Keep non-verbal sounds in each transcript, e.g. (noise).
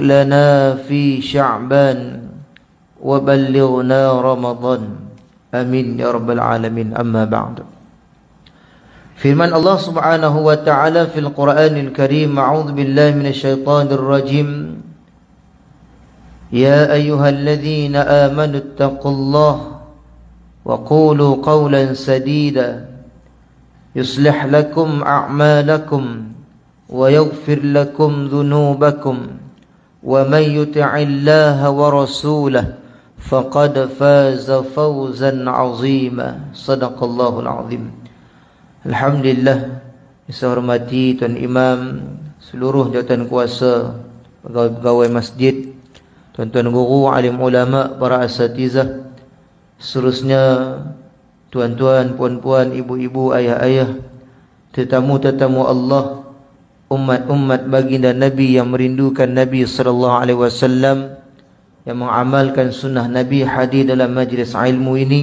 لنا في شعبان وبلغنا رمضان امين يا رب العالمين اما بعد في من الله سبحانه وتعالى في القران الكريم اعوذ بالله من الشيطان الرجيم يا ايها الذين امنوا اتقوا الله وقولوا قولا سديدا يصلح لكم اعمالكم ويغفر لكم ذنوبكم ومن يطع الله ورسوله فقد فاز فوزا عظيما صدق الله العظيم الحمد لله Sehormati Tuan Imam Seluruh jawatan kuasa Pegawai-pegawai masjid Tuan-tuan guru, alim ulama, para asatizah Seterusnya Tuan-tuan, puan-puan, ibu-ibu, ayah-ayah Tetamu-tetamu Allah umat-umat baginda Nabi yang merindukan Nabi sallallahu alaihi wasallam yang mengamalkan sunnah Nabi hadir dalam majlis ilmu ini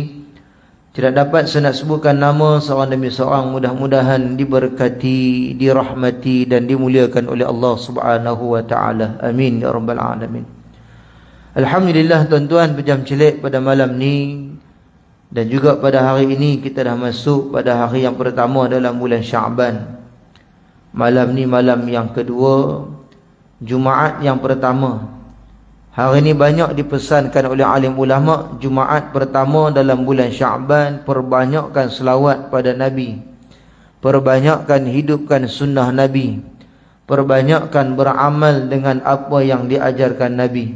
tidak dapat saya nak sebutkan nama seorang demi seorang mudah-mudahan diberkati, dirahmati dan dimuliakan oleh Allah Subhanahu wa taala. Amin ya rabbal alamin. Alhamdulillah tuan-tuan pejam celik pada malam ni dan juga pada hari ini kita dah masuk pada hari yang pertama dalam bulan Syaban. Malam ni malam yang kedua Jumaat yang pertama Hari ni banyak dipesankan oleh alim ulama Jumaat pertama dalam bulan Syaban Perbanyakkan selawat pada Nabi Perbanyakkan hidupkan sunnah Nabi Perbanyakkan beramal dengan apa yang diajarkan Nabi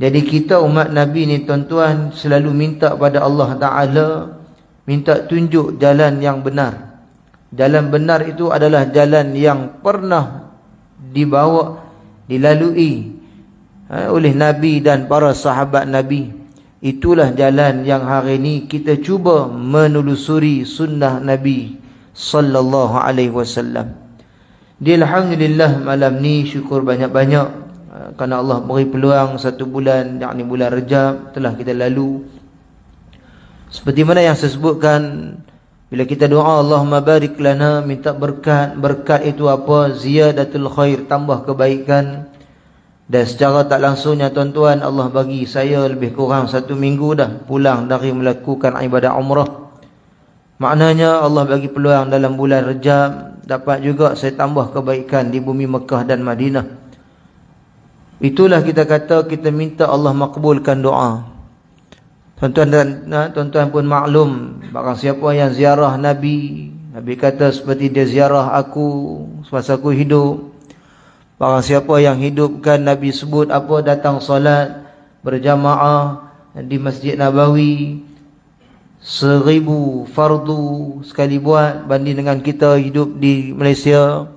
Jadi kita umat Nabi ni tuan-tuan Selalu minta pada Allah Ta'ala Minta tunjuk jalan yang benar Jalan benar itu adalah jalan yang pernah dibawa, dilalui eh, oleh Nabi dan para sahabat Nabi. Itulah jalan yang hari ini kita cuba menelusuri sunnah Nabi sallallahu alaihi wasallam. Alhamdulillah malam ni syukur banyak-banyak eh, kerana Allah beri peluang satu bulan yakni bulan Rejab telah kita lalu. Seperti mana yang saya sebutkan bila kita doa Allahumma barik lana minta berkat, berkat itu apa? Ziyadatul khair, tambah kebaikan. Dan secara tak langsungnya tuan-tuan Allah bagi saya lebih kurang satu minggu dah pulang dari melakukan ibadah umrah. Maknanya Allah bagi peluang dalam bulan Rejab dapat juga saya tambah kebaikan di bumi Mekah dan Madinah. Itulah kita kata kita minta Allah makbulkan doa. Tuan-tuan dan eh, tuan-tuan pun maklum Bahkan siapa yang ziarah Nabi Nabi kata seperti dia ziarah aku Semasa aku hidup Bahkan siapa yang hidupkan Nabi sebut apa datang solat Berjamaah Di Masjid Nabawi Seribu fardu Sekali buat banding dengan kita Hidup di Malaysia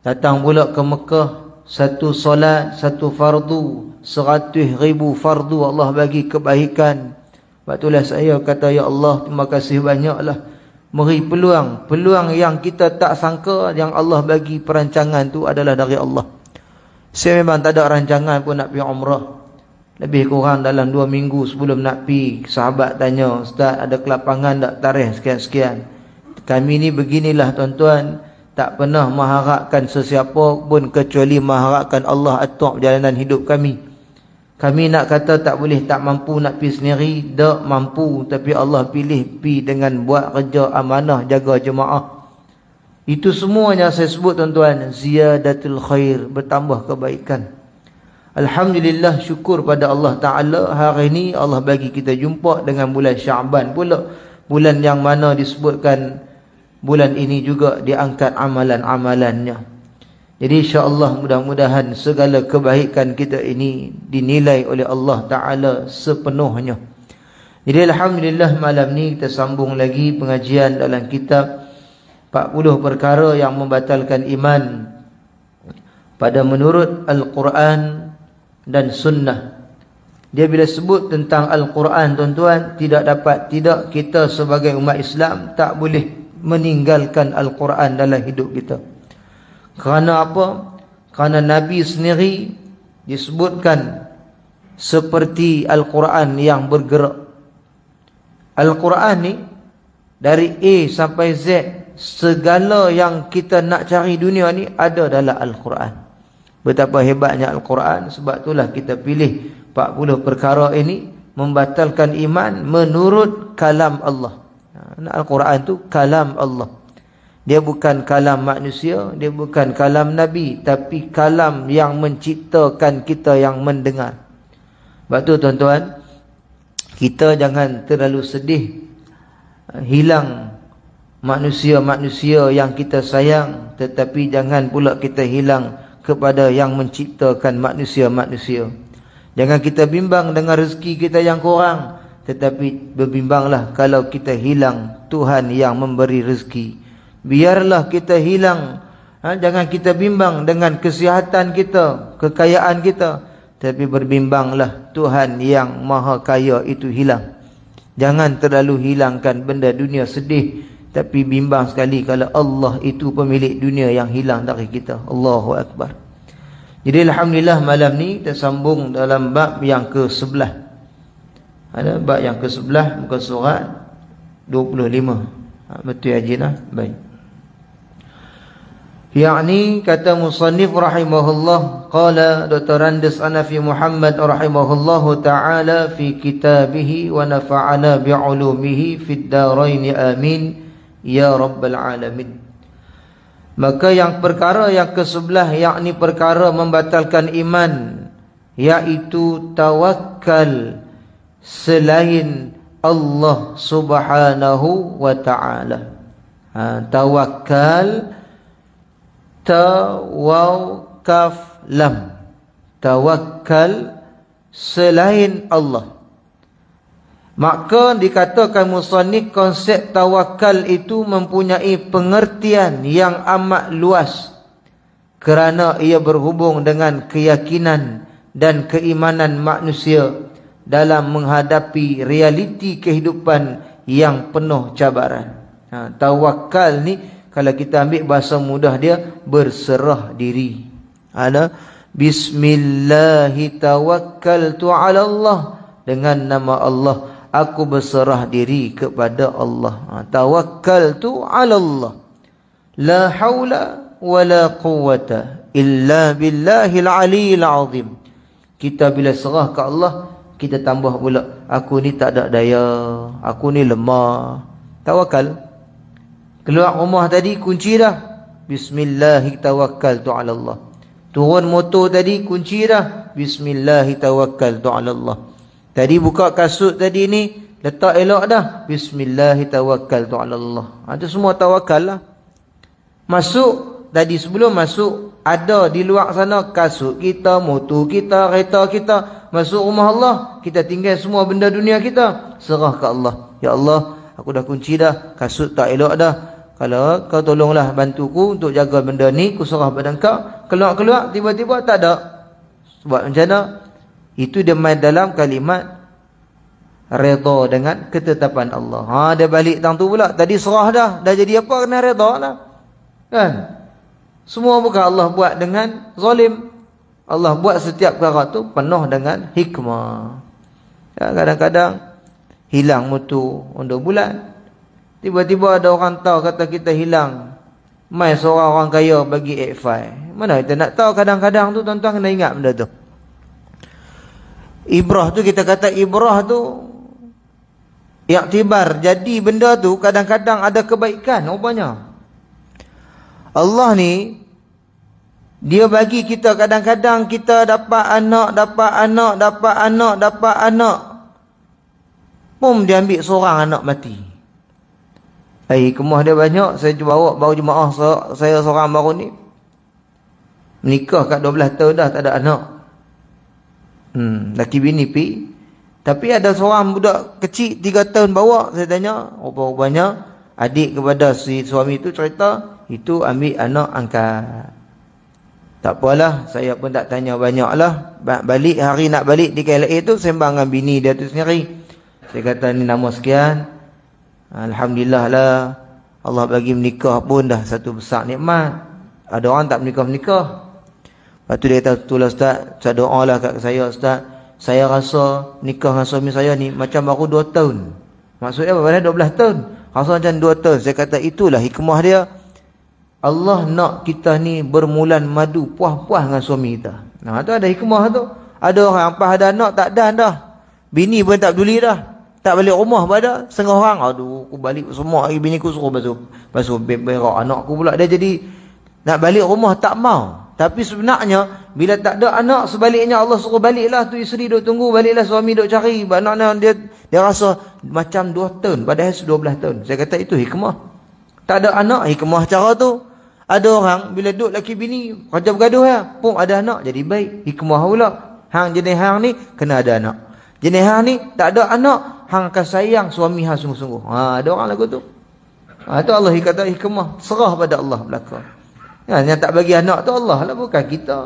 Datang pula ke Mekah Satu solat, satu fardu Seratus ribu fardu Allah bagi kebaikan sebab itulah saya kata, Ya Allah, terima kasih banyaklah. Meri peluang. Peluang yang kita tak sangka, yang Allah bagi perancangan tu adalah dari Allah. Saya memang tak ada rancangan pun nak pergi umrah. Lebih kurang dalam dua minggu sebelum nak pergi, sahabat tanya, Ustaz, ada kelapangan tak tarikh sekian-sekian? Kami ni beginilah tuan-tuan, tak pernah mengharapkan sesiapa pun kecuali mengharapkan Allah atur perjalanan hidup kami. Kami. Kami nak kata tak boleh, tak mampu nak pergi sendiri. Tak mampu. Tapi Allah pilih pi dengan buat kerja amanah jaga jemaah. Itu semuanya saya sebut tuan-tuan. Ziyadatul khair. Bertambah kebaikan. Alhamdulillah syukur pada Allah Ta'ala. Hari ini Allah bagi kita jumpa dengan bulan Syaban pula. Bulan yang mana disebutkan bulan ini juga diangkat amalan-amalannya. Jadi insya-Allah mudah-mudahan segala kebaikan kita ini dinilai oleh Allah Taala sepenuhnya. Jadi alhamdulillah malam ni kita sambung lagi pengajian dalam kitab 40 perkara yang membatalkan iman pada menurut al-Quran dan sunnah. Dia bila sebut tentang al-Quran tuan-tuan tidak dapat tidak kita sebagai umat Islam tak boleh meninggalkan al-Quran dalam hidup kita. Kerana apa? Kerana Nabi sendiri disebutkan seperti Al-Quran yang bergerak. Al-Quran ni dari A sampai Z segala yang kita nak cari dunia ni ada dalam Al-Quran. Betapa hebatnya Al-Quran sebab itulah kita pilih 40 perkara ini membatalkan iman menurut kalam Allah. Ha, Al-Quran tu kalam Allah. Dia bukan kalam manusia, dia bukan kalam Nabi, tapi kalam yang menciptakan kita yang mendengar. Sebab tu tuan-tuan, kita jangan terlalu sedih eh, hilang manusia-manusia yang kita sayang, tetapi jangan pula kita hilang kepada yang menciptakan manusia-manusia. Jangan kita bimbang dengan rezeki kita yang kurang, tetapi berbimbanglah kalau kita hilang Tuhan yang memberi rezeki biarlah kita hilang ha? jangan kita bimbang dengan kesihatan kita kekayaan kita tapi berbimbanglah Tuhan yang maha kaya itu hilang jangan terlalu hilangkan benda dunia sedih tapi bimbang sekali kalau Allah itu pemilik dunia yang hilang dari kita Allahu akbar jadi alhamdulillah malam ni kita sambung dalam bab yang ke-11 ada bab yang ke-11 muka surat 25 ha, betul ya jinah baik yakni kata musannif rahimahullah qala Dr. Randes Anafi Muhammad rahimahullahu taala fi kitabih wa nafa'ana bi ulumihi fid daraini amin ya rabbal alamin maka yang perkara yang kesebelah yakni perkara membatalkan iman yaitu tawakal selain Allah Subhanahu wa taala ha, tawakal tawakkal tawakkaf lam tawakkal selain Allah maka dikatakan musanni konsep tawakal itu mempunyai pengertian yang amat luas kerana ia berhubung dengan keyakinan dan keimanan manusia dalam menghadapi realiti kehidupan yang penuh cabaran ha, tawakal ni kalau kita ambil bahasa mudah dia berserah diri ada bismillahi ala Allah dengan nama Allah aku berserah diri kepada Allah ha, tawakkaltu ala Allah la haula wala quwata illa billahil aliyil azim kita bila serah ke Allah kita tambah pula aku ni tak ada daya aku ni lemah tawakal Keluar rumah tadi kunci dah. Bismillah tawakkal tu Allah. Turun motor tadi kunci dah. Bismillah tawakkal tu Allah. Tadi buka kasut tadi ni letak elok dah. Bismillah tawakkal tu ala Allah. Ada semua tawakkal lah. Masuk tadi sebelum masuk ada di luar sana kasut kita, motor kita, kereta kita. Masuk rumah Allah, kita tinggal semua benda dunia kita. Serah ke Allah. Ya Allah, aku dah kunci dah. Kasut tak elok dah kalau kau tolonglah bantuku untuk jaga benda ni aku serah pada kau keluar-keluar tiba-tiba tak ada sebab macam mana itu dia main dalam kalimat redha dengan ketetapan Allah ha, dia balik tang tu pula tadi serah dah dah jadi apa kena redha lah kan semua bukan Allah buat dengan zalim Allah buat setiap perkara tu penuh dengan hikmah ya, kadang-kadang ya, hilang mutu untuk bulan Tiba-tiba ada orang tahu kata kita hilang. Mai seorang orang kaya bagi advice. Mana kita nak tahu kadang-kadang tu tuan-tuan kena ingat benda tu. Ibrah tu kita kata ibrah tu yang tibar jadi benda tu kadang-kadang ada kebaikan rupanya. Allah ni dia bagi kita kadang-kadang kita dapat anak, dapat anak, dapat anak, dapat anak. Pum dia ambil seorang anak mati. Eh, kemah dia banyak. Saya cuba bawa baru jemaah saya seorang baru ni. Menikah kat 12 tahun dah tak ada anak. Hmm, laki bini pi. Tapi ada seorang budak kecil 3 tahun bawa. Saya tanya, rupa-rupanya adik kepada si suami itu cerita, itu ambil anak angkat. Tak apalah, saya pun tak tanya banyak lah. Balik, hari nak balik di KLA tu, sembang dengan bini dia tu sendiri. Saya kata ni nama sekian, Alhamdulillah lah Allah bagi menikah pun dah satu besar nikmat Ada orang tak menikah-menikah Lepas tu dia kata tu lah Ustaz Saya doa lah kat saya Ustaz Saya rasa nikah dengan suami saya ni Macam baru dua tahun Maksudnya apa? 12 tahun Rasa macam dua tahun Saya kata itulah hikmah dia Allah nak kita ni bermulan madu puah-puah dengan suami kita. Nah, tu ada hikmah tu. Ada orang apa ada anak tak ada dah. Bini pun tak peduli dah. Tak balik rumah pada setengah orang. Aduh, aku balik semua hari bini aku suruh basuh. Basuh berak anak aku pula. Dia jadi nak balik rumah tak mau. Tapi sebenarnya, bila tak ada anak, sebaliknya Allah suruh baliklah tu isteri duk tunggu, baliklah suami duk cari. Anak dia dia rasa macam 2 tahun, padahal 12 tahun. Saya kata itu hikmah. Tak ada anak, hikmah cara tu. Ada orang, bila duk laki bini, kerja bergaduh ya. Pun ada anak, jadi baik. Hikmah pula. Hang jenis hang ni, kena ada anak. Jenis hang ni, tak ada anak, hang akan sayang suami hang sungguh-sungguh. Ha, ada orang lagu tu. Ha, tu Allah kata hikmah. Serah pada Allah belaka. Ya, yang tak bagi anak tu Allah lah bukan kita.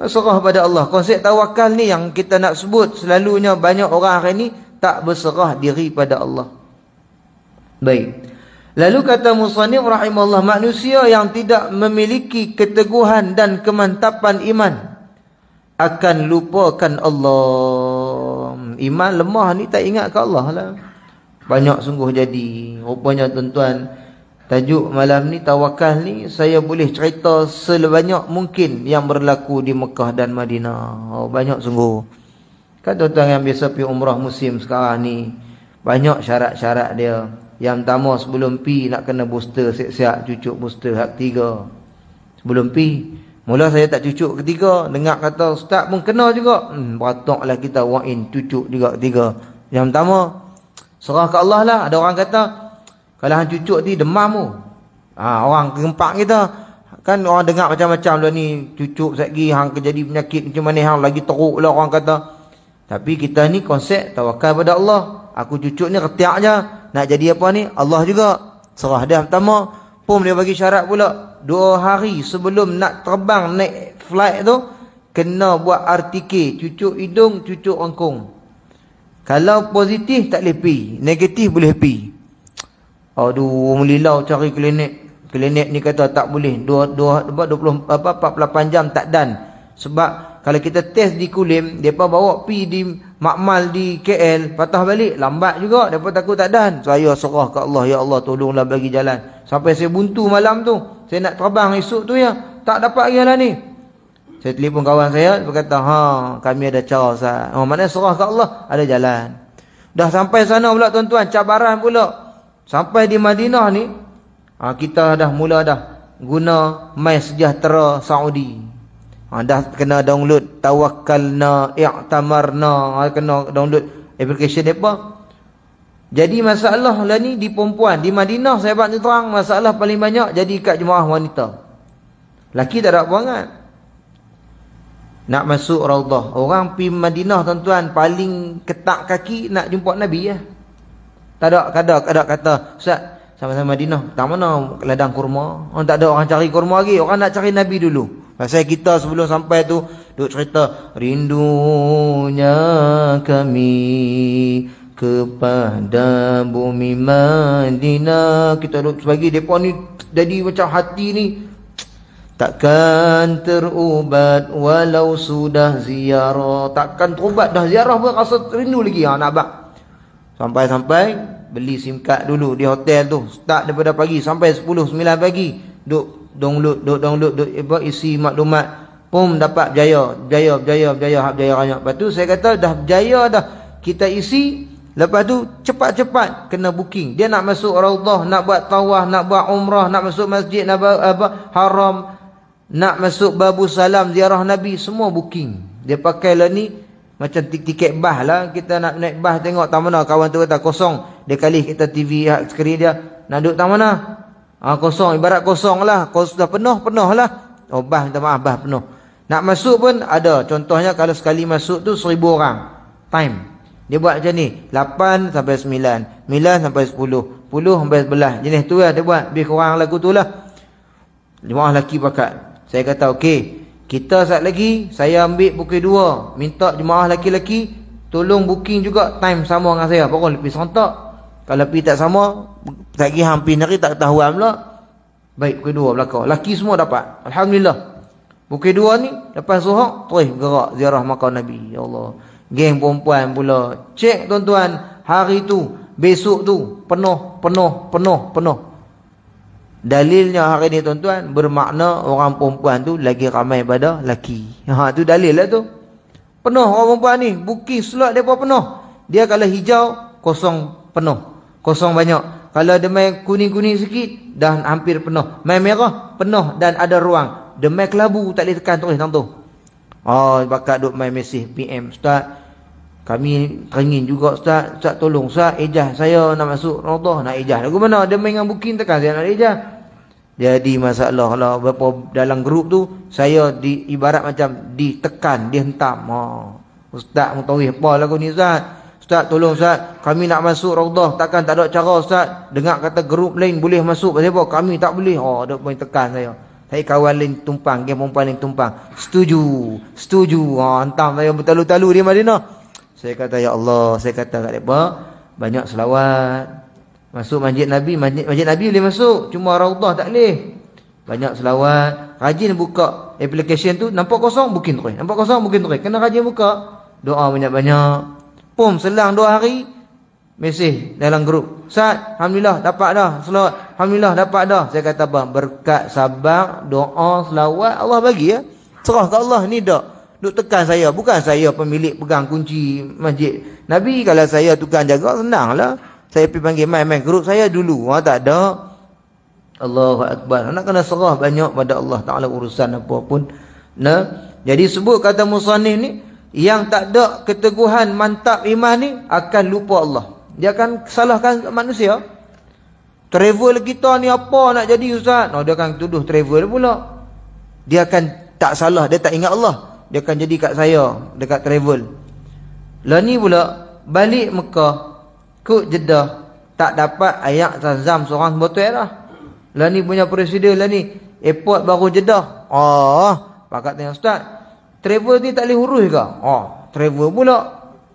Ha, serah pada Allah. Konsep tawakal ni yang kita nak sebut selalunya banyak orang hari ni tak berserah diri pada Allah. Baik. Lalu kata Musanib rahimahullah manusia yang tidak memiliki keteguhan dan kemantapan iman akan lupakan Allah. Iman lemah ni tak ingat ke Allah lah. Banyak sungguh jadi. Rupanya tuan-tuan, tajuk malam ni, tawakal ni, saya boleh cerita selebanyak mungkin yang berlaku di Mekah dan Madinah. Oh, banyak sungguh. Kan tuan-tuan yang biasa pergi umrah musim sekarang ni, banyak syarat-syarat dia. Yang pertama sebelum pi nak kena booster siap-siap cucuk booster hak tiga. Sebelum pergi, Mula saya tak cucuk ketiga, dengar kata ustaz pun kena juga. Hmm, Batuklah kita wa'in cucuk juga ketiga. Yang pertama, serah ke Allah lah. Ada orang kata, kalau han cucuk ni demam pun. Ha, orang keempat kita, kan orang dengar macam-macam lah ni. Cucuk sekejap, hang kejadi penyakit macam mana, hang lagi teruk lah orang kata. Tapi kita ni konsep tawakal pada Allah. Aku cucuk ni retiak je. Nak jadi apa ni? Allah juga. Serah dia Pertama. Pum dia bagi syarat pula. Dua hari sebelum nak terbang naik flight tu. Kena buat RTK. Cucuk hidung, cucuk ongkong. Kalau positif tak boleh pergi. Negatif boleh pergi. Aduh, melilau cari klinik. Klinik ni kata tak boleh. Dua, dua, dua, dua puluh, apa, 48 jam tak dan. Sebab kalau kita test di kulim, mereka bawa pergi di makmal di KL patah balik lambat juga depa takut tak dan saya serah ke Allah ya Allah tolonglah bagi jalan sampai saya buntu malam tu saya nak terbang esok tu ya tak dapat jalan ni saya telefon kawan saya dia kata ha kami ada cara ustaz oh maknanya serah ke Allah ada jalan dah sampai sana pula tuan-tuan cabaran pula sampai di Madinah ni ha, kita dah mula dah guna mai sejahtera Saudi Ha, dah kena download tawakkalna i'tamarna ha, kena download application apa jadi masalah lah ni di perempuan di Madinah saya buat terang masalah paling banyak jadi kat jemaah wanita laki tak ada buangan nak masuk raudah orang pi Madinah tuan-tuan paling ketak kaki nak jumpa Nabi ya tak ada kada kada kata ustaz sama-sama Madinah. Tak mana ladang kurma. Orang oh, tak ada orang cari kurma lagi. Orang nak cari Nabi dulu. Pasal kita sebelum sampai tu. Duk cerita. Rindunya kami. Kepada bumi Madinah. Kita duk sebagi. Mereka ni jadi macam hati ni. Takkan terubat walau sudah ziarah. Takkan terubat dah ziarah pun rasa rindu lagi. Ha, nak abang. Sampai-sampai beli SIM card dulu di hotel tu start daripada pagi sampai 10 9 pagi duk download duk download duk apa isi maklumat pom dapat berjaya berjaya berjaya berjaya hak berjaya raya lepas tu saya kata dah berjaya dah kita isi lepas tu cepat-cepat kena booking dia nak masuk raudhah nak buat tawaf nak buat umrah nak masuk masjid nak buat, apa haram nak masuk babu salam ziarah nabi semua booking dia pakai lah ni macam tiket bas lah kita nak naik bas tengok tak mana kawan tu kata kosong dia kali kita TV ya, sekali dia nak duduk tang mana? Ha, kosong ibarat kosong lah kos dah penuh penuh lah oh bah minta maaf bah penuh nak masuk pun ada contohnya kalau sekali masuk tu seribu orang time dia buat macam ni lapan sampai sembilan, 9 sampai sepuluh, puluh sampai 11 jenis tu lah dia buat lebih kurang lagu tu lah jemaah lelaki pakat saya kata okey, kita saat lagi saya ambil pukul dua, minta jemaah lelaki-lelaki tolong booking juga time sama dengan saya pokok lebih serentak kalau pergi tak sama, tak pergi hampir nari tak tahu pula. Baik pukul 2 belaka. Laki semua dapat. Alhamdulillah. Pukul 2 ni lepas Zuhur terus bergerak ziarah makam Nabi. Ya Allah. Geng perempuan pula. Cek tuan-tuan, hari tu, besok tu penuh, penuh, penuh, penuh. Dalilnya hari ni tuan-tuan bermakna orang perempuan tu lagi ramai pada laki. Ha tu dalil lah tu. Penuh orang perempuan ni, booking slot depa penuh. Dia kalau hijau kosong penuh kosong banyak. Kalau ada main kuning-kuning sikit, dah hampir penuh. Main merah, penuh dan ada ruang. Dia main kelabu, tak boleh tekan terus tentu. Oh, bakat duk main mesej PM. Ustaz, kami teringin juga Ustaz. Ustaz tolong, Ustaz, ejah saya nak masuk. Allah nak ejah. Lagu mana? Dia main dengan booking tekan, saya nak ejah. Jadi masalah lah, berapa dalam grup tu, saya diibarat macam ditekan, dihentam. Oh, Ustaz, mutawih apa lagu ni Ustaz? Ustaz tolong Ustaz Kami nak masuk raudah Takkan tak ada cara Ustaz Dengar kata grup lain boleh masuk Pasal apa? Kami tak boleh Oh ada poin tekan saya Saya kawan lain tumpang Gaya perempuan lain tumpang Setuju Setuju Ha hantam saya bertalu-talu di Madinah Saya kata Ya Allah Saya kata kat mereka Banyak selawat Masuk masjid Nabi Masjid, masjid Nabi boleh masuk Cuma raudah tak boleh banyak selawat Rajin buka Application tu Nampak kosong Mungkin terik Nampak kosong Mungkin terik Kena rajin buka Doa banyak-banyak Pum selang dua hari Mesej dalam grup Sat, Alhamdulillah dapat dah selawat. Alhamdulillah dapat dah Saya kata bang Berkat sabar Doa selawat Allah bagi ya Serah ke Allah ni dah Duk tekan saya Bukan saya pemilik pegang kunci masjid Nabi kalau saya tukang jaga Senang lah Saya pergi panggil main-main grup saya dulu Wah, Tak ada Allahu Akbar Nak kena serah banyak pada Allah Ta'ala urusan apa pun nah. Jadi sebut kata Musanih ni yang tak ada keteguhan mantap iman ni akan lupa Allah. Dia akan salahkan manusia. Travel kita ni apa nak jadi ustaz? Oh, dia akan tuduh travel pula. Dia akan tak salah, dia tak ingat Allah. Dia akan jadi kat saya dekat travel. Lah ni pula balik Mekah ke Jeddah tak dapat ayat tazam seorang botol lah. Lah ni punya presiden lah ni airport baru Jeddah. Ah, oh, pakat tanya ustaz. Travel ni tak boleh urus ke? Oh, travel pula.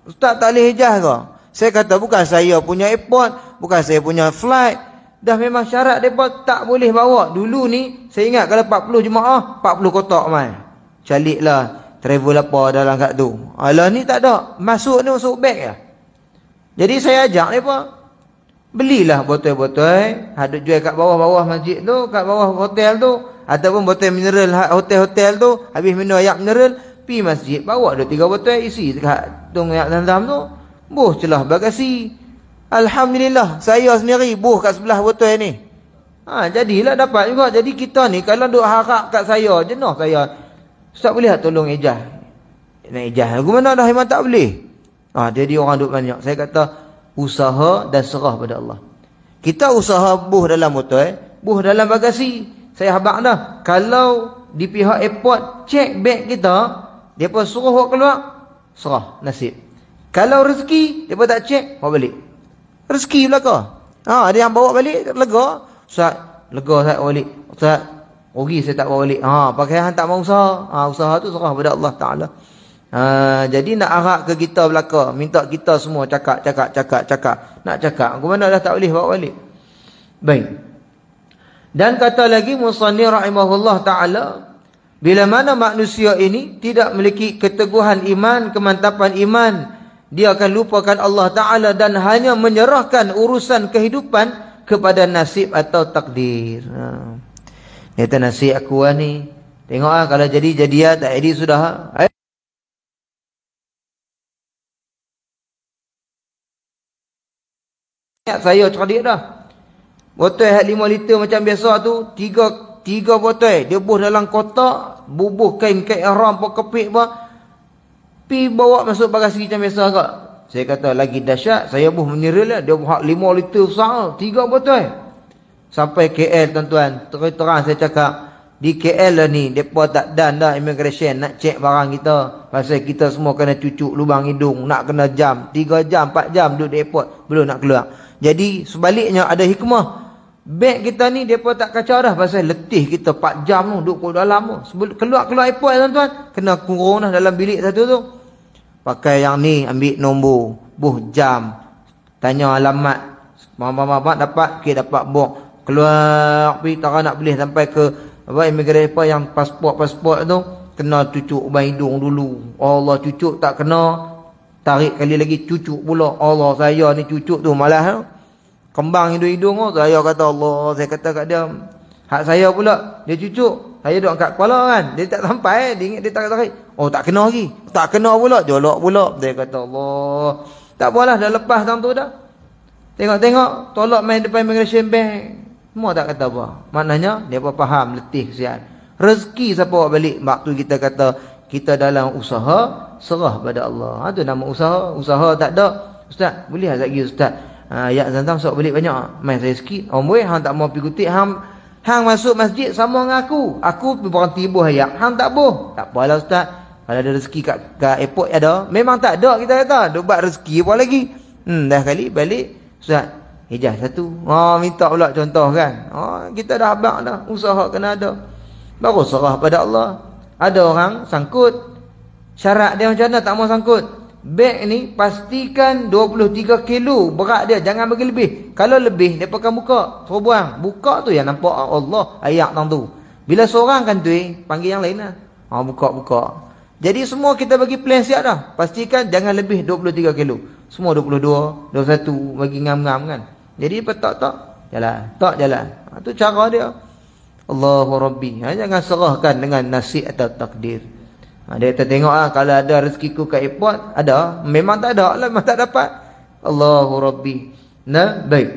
Ustaz tak boleh hijaz ke? Saya kata bukan saya punya airport, bukan saya punya flight. Dah memang syarat mereka tak boleh bawa. Dulu ni, saya ingat kalau 40 jemaah, 40 kotak mai. Calik lah travel apa dalam kat tu. Alah ni tak ada. Masuk ni masuk beg lah. Jadi saya ajak mereka. Belilah botol-botol. Eh. Ada jual kat bawah-bawah masjid tu, kat bawah hotel tu ataupun botol mineral ha- hotel-hotel tu habis minum ayak mineral pi masjid bawa dua tiga botol isi dekat tong air zam-zam tu buh celah bagasi alhamdulillah saya sendiri buh kat sebelah botol ni ha jadilah dapat juga jadi kita ni kalau duk harap kat saya jenuh saya ustaz boleh tak tolong ejah nak ejah aku mana dah memang tak boleh ha jadi orang duk banyak saya kata usaha dan serah pada Allah kita usaha buh dalam botol eh? buh dalam bagasi saya habak dah kalau di pihak airport check bag kita dia depa suruh awak keluar serah nasib kalau rezeki dia depa tak check bawa balik rezeki belaka ha ada yang bawa balik lega ustaz lega saya bawa balik ustaz rugi saya tak bawa balik ha pakaian tak mahu usaha ha usaha tu serah pada Allah taala ha jadi nak arak ke kita belaka minta kita semua cakap cakap cakap cakap nak cakap ke mana dah tak boleh bawa balik baik dan kata lagi Musanni rahimahullah ta'ala Bila mana manusia ini Tidak memiliki keteguhan iman Kemantapan iman Dia akan lupakan Allah ta'ala Dan hanya menyerahkan urusan kehidupan Kepada nasib atau takdir ha. Dia kata nasib aku lah ni Tengok lah kalau jadi jadi lah Tak jadi sudah Ayo. Lah. Saya cerdik dah Botol yang 5 liter macam biasa tu, tiga tiga botol dia bubuh dalam kotak, bubuh kain kain haram apa kepik apa. Pi bawa masuk bagasi macam biasa kak. Saya kata lagi dahsyat, saya bubuh menyerilah dia bubuh 5 liter besar, tiga botol. Sampai KL tuan-tuan, terus terang saya cakap, di KL lah ni depa tak dan dah immigration nak cek barang kita pasal kita semua kena cucuk lubang hidung nak kena jam 3 jam 4 jam duduk di airport belum nak keluar jadi sebaliknya ada hikmah Bag kita ni depa tak kacau dah pasal letih kita 4 jam tu duduk kat dalam tu. Sebelum keluar keluar airport lah, tuan-tuan, kena kurung dah dalam bilik satu tu. Pakai yang ni ambil nombor, buh jam. Tanya alamat. Mama-mama dapat, ke okay, dapat bok. Keluar pergi tak nak boleh sampai ke apa imigrasi apa yang pasport-pasport tu kena cucuk ubah hidung dulu. Allah cucuk tak kena tarik kali lagi cucuk pula. Allah saya ni cucuk tu malas tu. Eh. Kembang hidung-hidung tu oh, saya kata Allah, saya kata kat dia hak saya pula dia cucuk. Saya duduk angkat kepala kan. Dia tak sampai eh. Dia ingat dia tak tarik. Oh tak kena lagi. Tak kena pula. Jolok pula. Dia kata Allah. Tak apalah dah lepas tang tu dah. Tengok-tengok. Tolak main depan immigration bank. Semua tak kata apa. Maknanya, dia pun faham letih kesian. Rezeki siapa bawa balik. Waktu kita kata, kita dalam usaha, serah pada Allah. Ha, nama usaha. Usaha tak ada. Ustaz, boleh lah Ustaz. Ha, ya, Zantam, sok balik banyak. Main saya sikit. Orang boleh, hang tak mau pergi kutip. Hang, hang masuk masjid sama dengan aku. Aku berhenti tiba ayat. Hang tak boh. Tak apalah Ustaz. Kalau ada rezeki kat, kat airport ada. Memang tak ada kita kata. Dia buat rezeki apa lagi. Hmm, dah kali balik. Ustaz, Hijaz satu. Oh, minta pula contoh kan. Oh, kita dah abang dah. Usaha kena ada. Baru serah pada Allah. Ada orang sangkut. Syarat dia macam mana tak mau sangkut. Beg ni pastikan 23 kilo berat dia. Jangan bagi lebih. Kalau lebih, dia akan buka. tu buang. Buka tu yang nampak Allah ayat tang tu. Bila seorang kan tu, panggil yang lain lah. Oh, ah, buka, buka. Jadi semua kita bagi plan siap dah. Pastikan jangan lebih 23 kilo. Semua 22, 21 bagi ngam-ngam kan. Jadi petak tak jalan, tak jalan. Itu ha, cara dia. Allahu Rabbi. Ha, jangan serahkan dengan nasib atau takdir. Ha, dia kata tengoklah kalau ada rezekiku ku kat airport, ada. Memang tak ada lah, memang tak dapat. Allahu Rabbi. Nah, baik.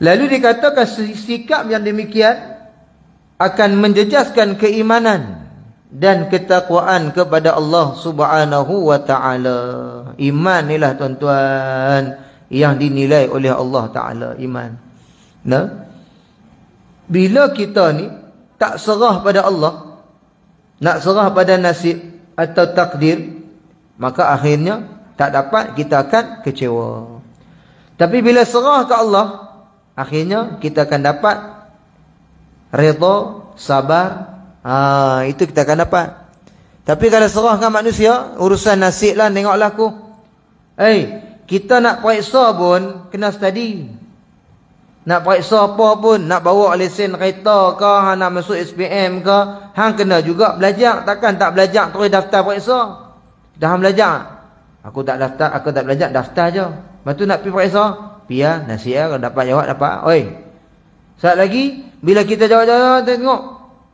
Lalu dikatakan sikap yang demikian akan menjejaskan keimanan dan ketakwaan kepada Allah Subhanahu wa taala. Iman inilah tuan-tuan yang dinilai oleh Allah Ta'ala iman. Nah, Bila kita ni tak serah pada Allah, nak serah pada nasib atau takdir, maka akhirnya tak dapat kita akan kecewa. Tapi bila serah ke Allah, akhirnya kita akan dapat reda, sabar, ha, itu kita akan dapat. Tapi kalau serah ke manusia, urusan nasib lah, tengoklah aku. Eh, hey, kita nak periksa pun kena study. Nak periksa apa pun, nak bawa lesen kereta ke, hang nak masuk SPM ke, hang kena juga belajar. Takkan tak belajar terus daftar periksa. Dah hang belajar. Aku tak daftar, aku tak belajar, daftar je. Lepas tu nak pergi periksa, pia nasihat kalau dapat jawab dapat. Oi. Sat lagi bila kita jawab-jawab tengok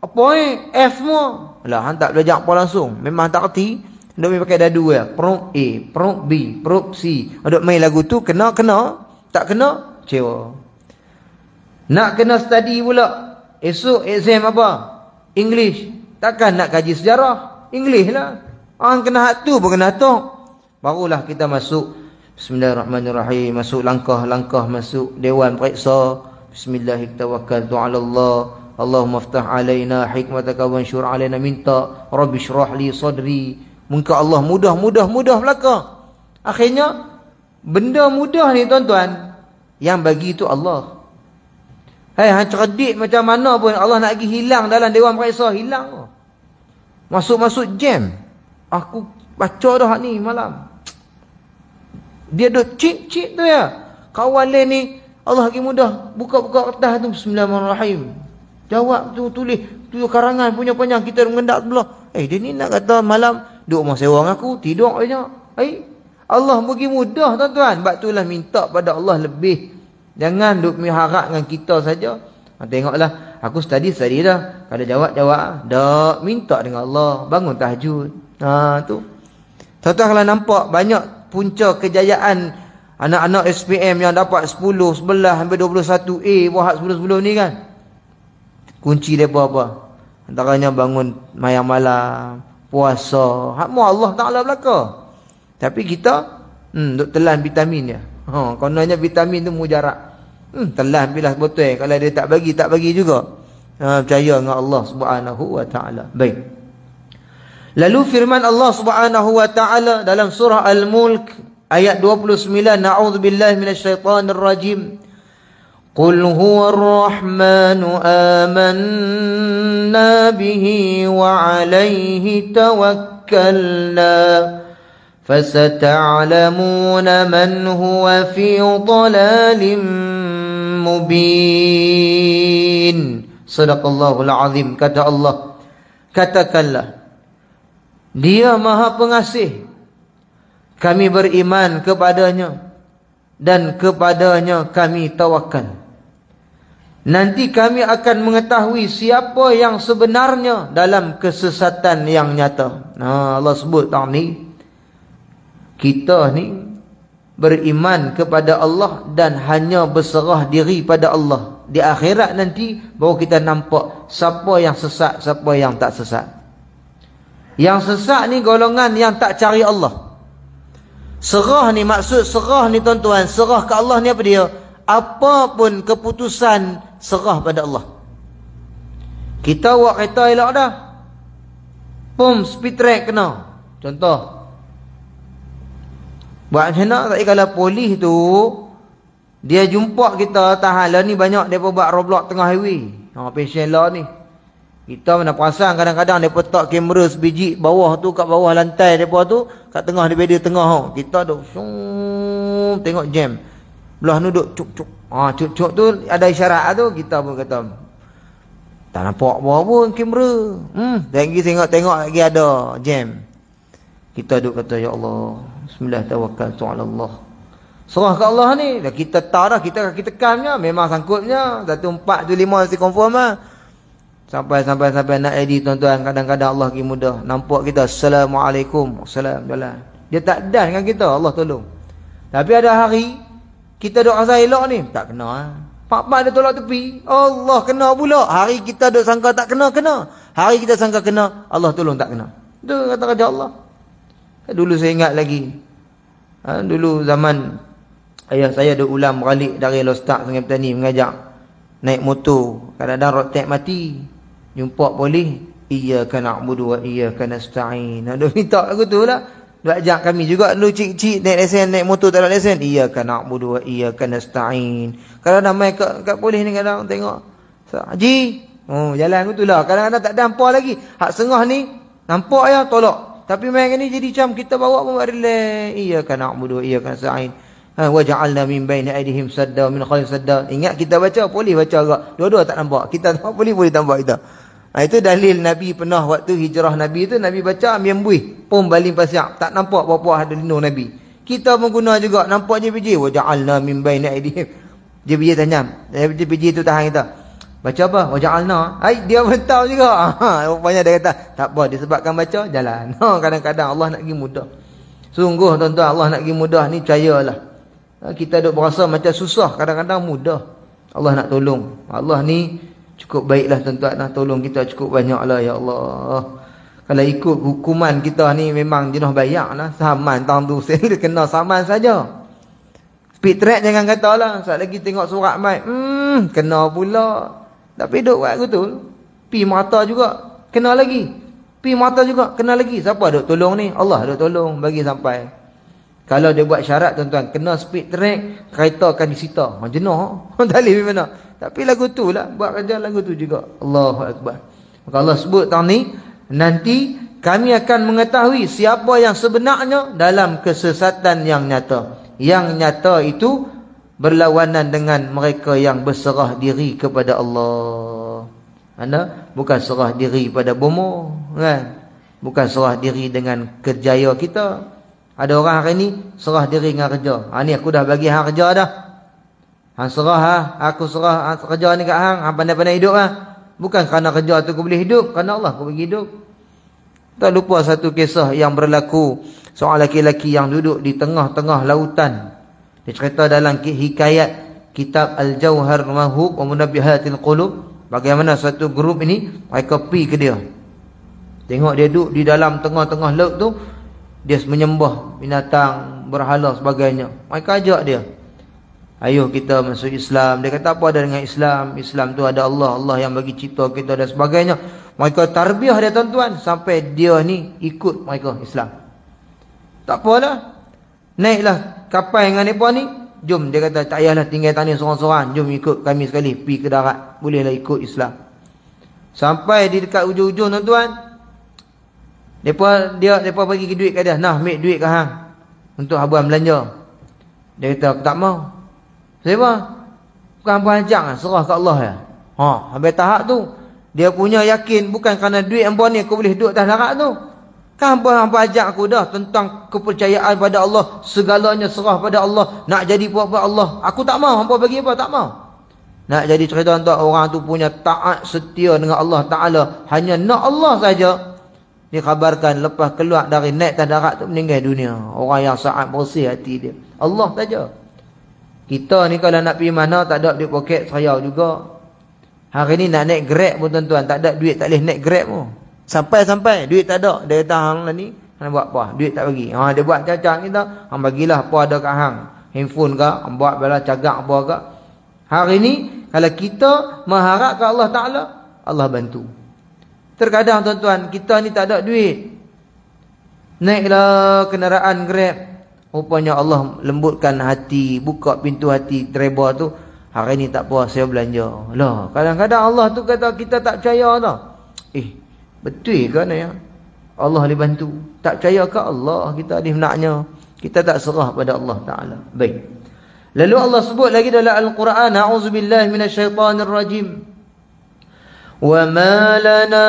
apa ni? F semua. Lah hang tak belajar apa langsung. Memang tak reti. Duk main pakai dadu ya. Lah. Prok A, prok B, prok C. Duk main lagu tu, kena-kena. Tak kena, cewa. Nak kena study pula. Esok exam apa? English. Takkan nak kaji sejarah? English lah. Orang kena hak tu pun kena tok. Barulah kita masuk. Bismillahirrahmanirrahim. Masuk langkah-langkah masuk. Dewan periksa. Bismillahirrahmanirrahim. Allahumma aftah alaina hikmataka wa ansyur alaina minta rabbi shrah li sadri Muka Allah mudah, mudah, mudah belaka. Akhirnya, benda mudah ni tuan-tuan, yang bagi itu Allah. Hei, hang cerdik macam mana pun Allah nak pergi hilang dalam Dewan Periksa, hilang. Masuk-masuk jam. Aku baca dah ni malam. Dia dah cik-cik tu ya. Kawan lain ni, Allah lagi mudah. Buka-buka kertas tu, Bismillahirrahmanirrahim. Jawab tu, tulis. Tu karangan punya panjang. Kita mengendak sebelah. Eh, dia ni nak kata malam, duk rumah sewa dengan aku tidur aja ai Allah bagi mudah tuan-tuan sebab itulah minta pada Allah lebih jangan duk berharap dengan kita saja ha, tengoklah aku study study dah kalau jawab jawab dak minta dengan Allah bangun tahajud ha tu tuan-tuan kalau nampak banyak punca kejayaan anak-anak SPM yang dapat 10 11 sampai 21 A buat 10-10 ni kan kunci depa apa antaranya bangun mayang malam puasa. Hak mu Allah Taala belaka. Tapi kita hmm duk telan vitaminnya. Ha, kononnya vitamin tu mujarab. Hmm, bila bilas botol kalau dia tak bagi tak bagi juga. Ha, percaya dengan Allah Subhanahu wa taala. Baik. Lalu firman Allah Subhanahu wa taala dalam surah Al-Mulk ayat 29 na'udzubillahi minasyaitonirrajim. rajim قل هو الرحمن آمنا به وعليه توكلنا فستعلمون من هو في ضلال مبين صدق الله العظيم kata Allah katakanlah Dia Maha Pengasih kami beriman kepadanya dan kepadanya kami tawakal Nanti kami akan mengetahui siapa yang sebenarnya dalam kesesatan yang nyata. Nah, Allah sebut tak ni. Kita ni beriman kepada Allah dan hanya berserah diri pada Allah. Di akhirat nanti baru kita nampak siapa yang sesat, siapa yang tak sesat. Yang sesat ni golongan yang tak cari Allah. Serah ni maksud serah ni tuan-tuan. Serah ke Allah ni apa dia? apa pun keputusan serah pada Allah. Kita buat kereta elok dah. Pum, speed track kena. Contoh. Buat macam nak tak kalau polis tu, dia jumpa kita tahan lah ni banyak mereka buat roblox tengah highway. Ha, pesen lah ni. Kita mana pasang kadang-kadang mereka tak kamera sebiji bawah tu, kat bawah lantai mereka tu, kat tengah dia beda tengah. Kita tu, shum, tengok Tengok jam belah nuduk cuk cuk ah cuk cuk tu ada isyarat tu kita pun kata tak nampak apa pun kamera hmm lagi tengok tengok lagi ada jam kita duk kata ya Allah bismillah tawakkal tu ala Allah serah ke Allah ni dah kita tak dah kita kaki tekannya memang sangkutnya satu empat tu lima mesti confirm lah sampai sampai sampai nak edit tuan-tuan kadang-kadang Allah bagi mudah nampak kita assalamualaikum assalamualaikum dia tak dan dengan kita Allah tolong tapi ada hari kita doa saya elok ni. Tak kena. Pak-pak ah. dia tolak tepi. Allah kena pula. Hari kita duk sangka tak kena, kena. Hari kita sangka kena, Allah tolong tak kena. Itu kata kerja Allah. Eh, dulu saya ingat lagi. Ha, dulu zaman ayah saya duk ulam beralik dari Lostak Sungai Petani mengajak naik motor. Kadang-kadang rotek mati. Jumpa polis. Iyaka na'budu wa iyaka nasta'in. Dia ha, minta aku tu lah. Belajar kami juga dulu cik-cik naik lesen, naik motor tak ada lesen. Iyaka na'budu wa iyaka nasta'in. Kadang-kadang main kat, kat polis ni kadang tengok. So, Haji, oh, jalan tu lah. Kadang-kadang tak ada hampa lagi. Hak sengah ni, nampak ya, tolak. Tapi main ni jadi macam kita bawa pun berlain. Iyaka na'budu wa iyaka nasta'in. Ha, wa ja'alna min baina aydihim sadda min khalfi sadda. Ingat kita baca, polis baca agak. Dua-dua tak nampak. Kita tak polis boleh tak nampak kita. Ha, itu dalil Nabi pernah waktu hijrah Nabi tu Nabi baca amin buih. Pum baling pasiak. Tak nampak berapa ada lino Nabi. Kita pun guna juga. Nampak je biji. Waja'alna min bayna idihim. Dia biji tanya. Dia biji tu tahan kita. Baca apa? Waja'alna. Hai, dia pun juga. (laughs) Ha, rupanya dia kata. Tak apa. Disebabkan baca. Jalan. (laughs) Ha, kadang-kadang Allah nak pergi mudah. Sungguh tuan-tuan Allah nak pergi mudah ni cayalah. Ha, kita duk berasa macam susah. Kadang-kadang mudah. Allah nak tolong. Allah ni... Cukup baiklah tuan-tuan Tolong kita cukup banyaklah Ya Allah Kalau ikut hukuman kita ni Memang jenuh bayak lah Saman tahun tu (laughs) Saya kena saman saja Speed track jangan kata lah Sekejap lagi tengok surat mat Hmm Kena pula Tapi duk buat betul Pi mata juga Kena lagi Pi mata juga Kena lagi Siapa duk tolong ni Allah duk tolong Bagi sampai kalau dia buat syarat tuan-tuan kena speed track, kereta akan disita. macam jenuh. Hang tak leh mana. (laughs) Tapi lagu tu lah buat kerja lagu tu juga. Allahu akbar. Maka Allah sebut tahun ni nanti kami akan mengetahui siapa yang sebenarnya dalam kesesatan yang nyata. Yang nyata itu berlawanan dengan mereka yang berserah diri kepada Allah. Anda bukan serah diri pada bomo, kan? Bukan serah diri dengan kejayaan kita. Ada orang hari ni serah diri dengan kerja. Ha ni aku dah bagi hang kerja dah. Hang serah ha, aku serah ha, kerja ni kat hang, hang pandai-pandai hidup ah. Ha. Bukan kerana kerja tu aku boleh hidup, kerana Allah aku bagi hidup. Tak lupa satu kisah yang berlaku seorang lelaki yang duduk di tengah-tengah lautan. Dia cerita dalam hikayat kitab Al-Jauhar Mahub wa Munabbihatil Qulub bagaimana satu grup ini mereka pergi ke dia. Tengok dia duduk di dalam tengah-tengah laut tu dia menyembah binatang berhala sebagainya mereka ajak dia ayuh kita masuk Islam dia kata apa ada dengan Islam Islam tu ada Allah Allah yang bagi cipta kita dan sebagainya mereka tarbiah dia tuan-tuan sampai dia ni ikut mereka Islam tak apalah naiklah kapal dengan mereka ni jom dia kata tak payahlah tinggal tanah seorang-seorang jom ikut kami sekali pergi ke darat bolehlah ikut Islam sampai di dekat ujung-ujung tuan-tuan Depa dia depa bagi ke duit ke dia. Nah, ambil duit ke hang. Untuk abang belanja. Dia kata aku tak mau. Siapa? Bukan hangpa hancang lah, serah kat Allah ya. Ha, sampai tahap tu dia punya yakin bukan kerana duit hangpa ni aku boleh duduk atas darat tu. Kan hangpa hangpa ajak aku dah tentang kepercayaan pada Allah, segalanya serah pada Allah, nak jadi apa apa Allah. Aku tak mau hangpa bagi apa tak mau. Nak jadi cerita tuan orang tu punya taat setia dengan Allah Taala hanya nak Allah saja dikhabarkan lepas keluar dari naik tanda darat tu meninggal dunia orang yang sangat bersih hati dia Allah saja kita ni kalau nak pergi mana tak ada duit poket saya juga hari ni nak naik grab pun tuan-tuan tak ada duit tak boleh naik grab pun sampai-sampai duit tak ada dia kata hang lah ni nak buat apa duit tak bagi ha, dia buat cacang kita hang bagilah apa ada kat hang handphone ke hang buat bala cagak apa ke hari ni kalau kita mengharapkan Allah Ta'ala Allah bantu Terkadang tuan-tuan, kita ni tak ada duit. Naiklah kenderaan Grab. Rupanya Allah lembutkan hati, buka pintu hati driver tu. Hari ni tak apa, saya belanja. Lah, kadang-kadang Allah tu kata kita tak percaya dah. Eh, betul ke ni ya? Allah boleh bantu. Tak percaya ke Allah kita ni menaknya. Kita tak serah pada Allah Ta'ala. Baik. Lalu Allah sebut lagi dalam Al-Quran. A'udzubillah minasyaitanirrajim. rajim. وما لنا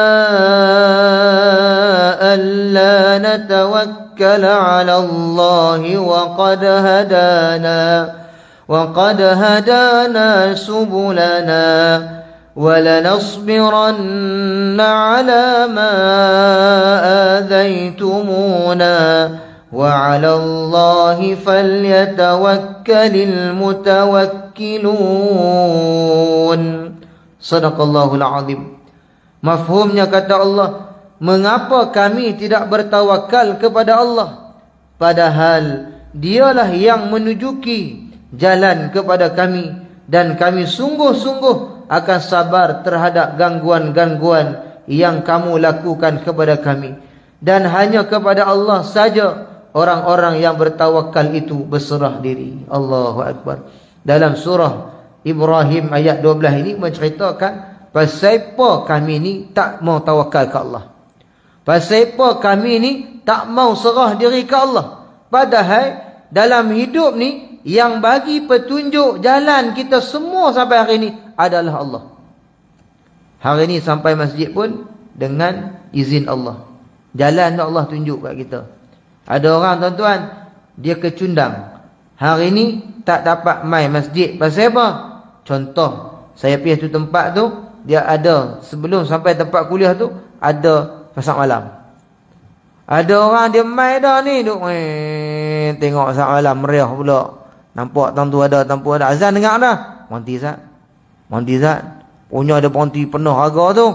ألا نتوكل على الله وقد هدانا وقد هدانا سبلنا ولنصبرن على ما آذيتمونا وعلى الله فليتوكل المتوكلون Sadaqallahul azim. Mafhumnya kata Allah, mengapa kami tidak bertawakal kepada Allah? Padahal dialah yang menunjuki jalan kepada kami dan kami sungguh-sungguh akan sabar terhadap gangguan-gangguan yang kamu lakukan kepada kami dan hanya kepada Allah saja orang-orang yang bertawakal itu berserah diri. Allahu akbar. Dalam surah Ibrahim ayat 12 ini menceritakan pasal apa kami ni tak mau tawakal ke Allah. Pasal apa kami ni tak mau serah diri ke Allah. Padahal dalam hidup ni yang bagi petunjuk jalan kita semua sampai hari ini adalah Allah. Hari ini sampai masjid pun dengan izin Allah. Jalan Allah tunjuk kat kita. Ada orang tuan-tuan dia kecundang. Hari ini tak dapat mai masjid. Pasal apa? Contoh saya pergi tu tempat tu dia ada sebelum sampai tempat kuliah tu ada pasar malam. Ada orang dia mai dah ni duk eh, tengok pasar malam meriah pula. Nampak tang ada tang ada azan dengar dah. Monti Zat. Monti Zat punya ada ponti penuh harga tu.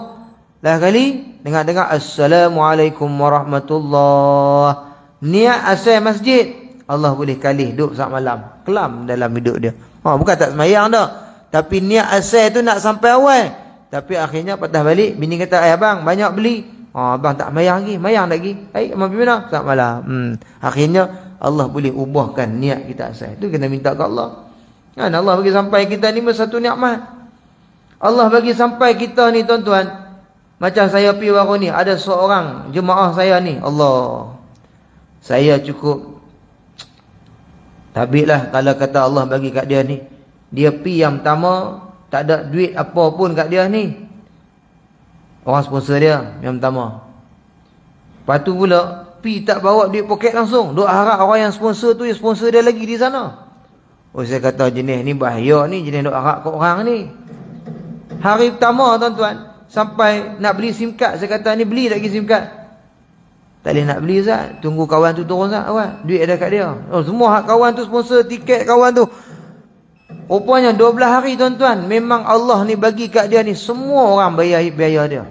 Lah kali dengar-dengar assalamualaikum warahmatullahi. Niat asal masjid Allah boleh kalih duk pasar malam. Kelam dalam hidup dia. Ha bukan tak semayang dah. Tapi niat asal tu nak sampai awal. Tapi akhirnya patah balik. Bini kata, ayah abang banyak beli. Oh, abang tak mayang lagi. Mayang lagi. Eh, abang pergi mana? Tak malah. Hmm. Akhirnya Allah boleh ubahkan niat kita asal. Itu kita minta ke Allah. Kan Allah bagi sampai kita ni satu ni'mat. Allah bagi sampai kita ni tuan-tuan. Macam saya pergi waktu ni. Ada seorang jemaah saya ni. Allah. Saya cukup. Tapi lah kalau kata Allah bagi kat dia ni. Dia pi yang pertama tak ada duit apa pun kat dia ni. Orang sponsor dia yang pertama. Lepas tu pula pi tak bawa duit poket langsung. Dok harap orang yang sponsor tu yang sponsor dia lagi di sana. Oh saya kata jenis ni bahaya ni jenis dok harap kat orang ni. Hari pertama tuan-tuan sampai nak beli SIM card saya kata ni beli lagi SIM card. Tak boleh nak beli Zat. Tunggu kawan tu turun Zat Duit ada kat dia. Oh, semua hak kawan tu sponsor tiket kawan tu. Rupanya 12 hari tuan-tuan Memang Allah ni bagi kat dia ni Semua orang bayar biaya dia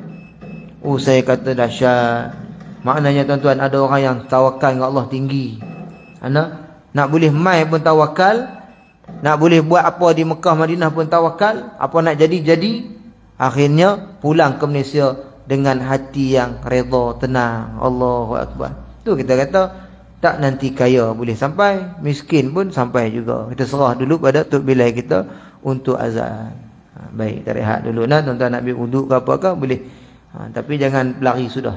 Oh saya kata dahsyat Maknanya tuan-tuan ada orang yang tawakal dengan Allah tinggi ana Nak boleh mai pun tawakal Nak boleh buat apa di Mekah Madinah pun tawakal Apa nak jadi, jadi Akhirnya pulang ke Malaysia Dengan hati yang reda, tenang Allahu Akbar Tu kita kata tak nanti kaya boleh sampai miskin pun sampai juga kita serah dulu pada tok bilai kita untuk azan ha, baik kita rehat dulu nah tuan-tuan nak ambil wuduk ke apa ke boleh ha, tapi jangan lari sudah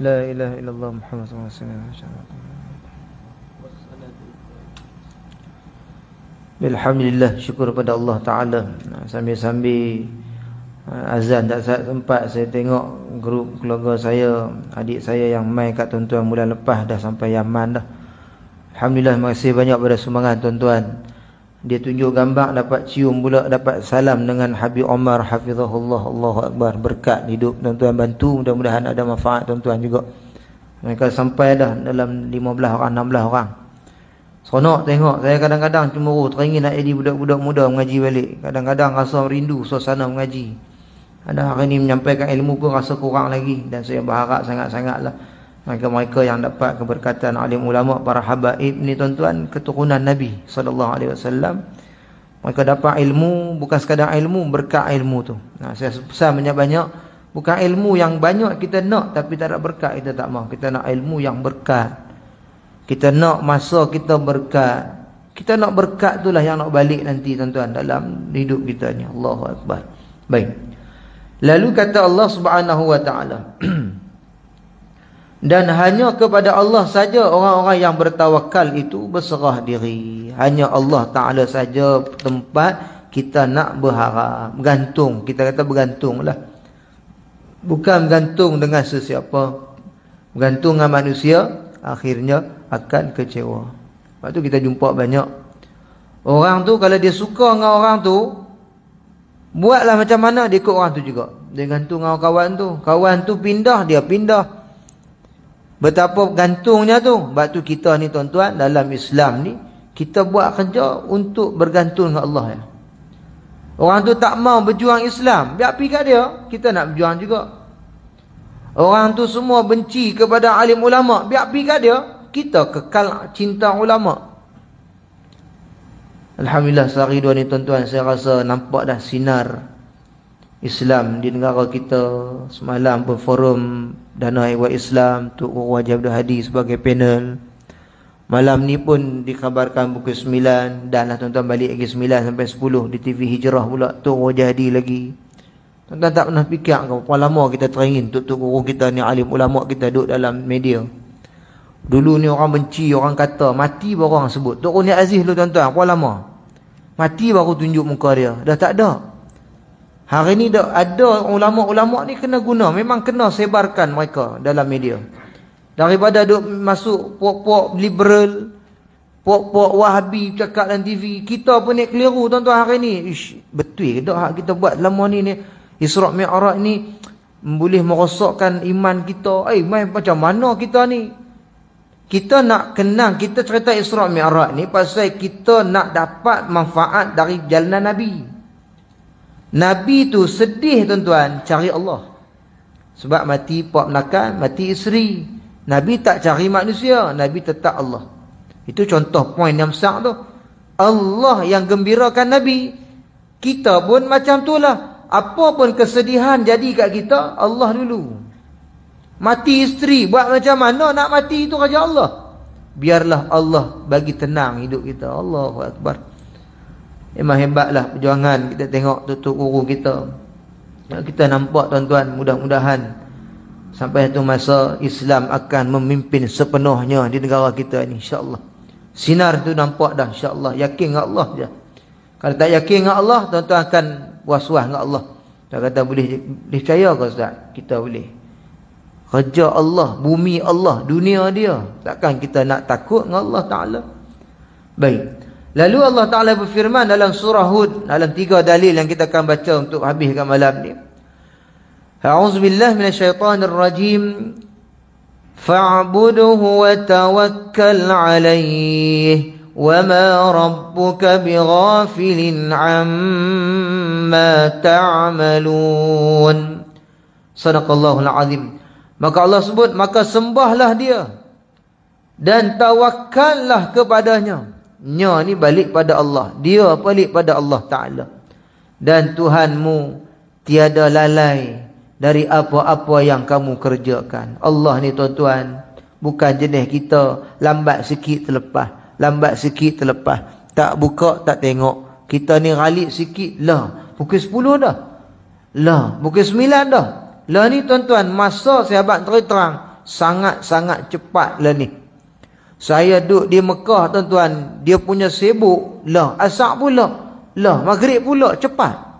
La إله إلا الله محمد رسول الله Alhamdulillah syukur kepada Allah Ta'ala Sambil-sambil uh, Azan tak sempat saya tengok Grup keluarga saya Adik saya yang main kat tuan-tuan bulan lepas Dah sampai Yaman dah Alhamdulillah terima kasih banyak pada sumbangan tuan-tuan dia tunjuk gambar dapat cium pula dapat salam dengan Habib Omar hafizahullah Allahu akbar berkat hidup tuan-tuan bantu mudah-mudahan ada manfaat tuan-tuan juga. Mereka sampai dah dalam 15 orang 16 orang. Seronok tengok saya kadang-kadang cemburu teringin nak jadi budak-budak muda mengaji balik. Kadang-kadang rasa rindu suasana mengaji. Ada hari ni menyampaikan ilmu pun rasa kurang lagi dan saya berharap sangat-sangatlah. -sangat Maka mereka yang dapat keberkatan alim ulama para habaib ni tuan-tuan keturunan Nabi sallallahu alaihi wasallam. Mereka dapat ilmu bukan sekadar ilmu berkat ilmu tu. Nah, saya pesan banyak-banyak bukan ilmu yang banyak kita nak tapi tak ada berkat kita tak mau. Kita nak ilmu yang berkat. Kita nak masa kita berkat. Kita nak berkat itulah yang nak balik nanti tuan-tuan dalam hidup kita ni. Allahu Baik. Lalu kata Allah Subhanahu wa taala (clears throat) dan hanya kepada Allah saja orang-orang yang bertawakal itu berserah diri hanya Allah taala saja tempat kita nak berharap bergantung kita kata bergantunglah bukan bergantung dengan sesiapa bergantung dengan manusia akhirnya akan kecewa lepas tu kita jumpa banyak orang tu kalau dia suka dengan orang tu buatlah macam mana dia ikut orang tu juga dia gantung dengan kawan tu kawan tu pindah dia pindah Betapa gantungnya tu. Sebab tu kita ni tuan-tuan dalam Islam ni. Kita buat kerja untuk bergantung dengan Allah. Ya. Orang tu tak mau berjuang Islam. Biar pergi kat dia. Kita nak berjuang juga. Orang tu semua benci kepada alim ulama. Biar pergi kat dia. Kita kekal cinta ulama. Alhamdulillah sehari dua ni tuan-tuan. Saya rasa nampak dah sinar. Islam di negara kita. Semalam berforum dan Aiwat Islam Tok Guru Haji Abdul Hadi sebagai panel. Malam ni pun dikabarkan buku 9 dan lah tuan-tuan balik lagi 9 sampai 10 di TV Hijrah pula Tok Guru Haji Hadi lagi. Tuan-tuan tak pernah fikir ke berapa lama kita teringin Tok Tok Guru kita ni alim ulama kita duduk dalam media. Dulu ni orang benci, orang kata mati baru orang sebut. Tok Guru Aziz lu tuan-tuan, berapa lama? Mati baru tunjuk muka dia. Dah tak ada. Hari ni dah ada ulama-ulama ni kena guna. Memang kena sebarkan mereka dalam media. Daripada duk masuk puak-puak liberal, puak-puak wahabi cakap dalam TV. Kita pun ni keliru tuan-tuan hari ni. Ish, betul ke dah kita buat lama ni ni? Israq Mi'arat ni boleh merosakkan iman kita. Eh, main macam mana kita ni? Kita nak kenang, kita cerita Israq Mi'arat ni pasal kita nak dapat manfaat dari jalan Nabi. Nabi. Nabi tu sedih tuan-tuan cari Allah. Sebab mati pak menakan, mati isteri. Nabi tak cari manusia, Nabi tetap Allah. Itu contoh poin yang besar tu. Allah yang gembirakan Nabi. Kita pun macam tu lah. Apa pun kesedihan jadi kat kita, Allah dulu. Mati isteri, buat macam mana nak mati itu raja Allah. Biarlah Allah bagi tenang hidup kita. Allahu Akbar. Memang hebatlah perjuangan kita tengok tutup guru kita. Kita nampak tuan-tuan mudah-mudahan sampai satu masa Islam akan memimpin sepenuhnya di negara kita ini insya-Allah. Sinar tu nampak dah insya-Allah. Yakin dengan Allah je. Kalau tak yakin dengan Allah, tuan-tuan akan was-was dengan Allah. Tak kata boleh percaya ke ustaz? Kita boleh. Kerja Allah, bumi Allah, dunia dia. Takkan kita nak takut dengan Allah Ta'ala? Baik. Lalu Allah Ta'ala berfirman dalam surah Hud, dalam tiga dalil yang kita akan baca untuk habiskan malam ni. A'udzubillah rajim, Fa'buduhu wa tawakkal alaihi. Wa ma rabbuka bighafilin amma ta'amalun. Sadaqallahul azim. Maka Allah sebut, maka sembahlah dia. Dan tawakkallah kepadanya. Dan tawakkallah kepadanya. Nya ni balik pada Allah. Dia balik pada Allah Ta'ala. Dan Tuhanmu tiada lalai dari apa-apa yang kamu kerjakan. Allah ni tuan-tuan. Bukan jenis kita lambat sikit terlepas. Lambat sikit terlepas. Tak buka, tak tengok. Kita ni ralik sikit. Lah, pukul 10 dah. Lah, pukul 9 dah. Lah ni tuan-tuan, masa sahabat terang-terang. Sangat-sangat cepat lah ni. Saya duduk di Mekah tuan-tuan. Dia punya sibuk. Lah. Asak pula. Lah. Maghrib pula. Cepat.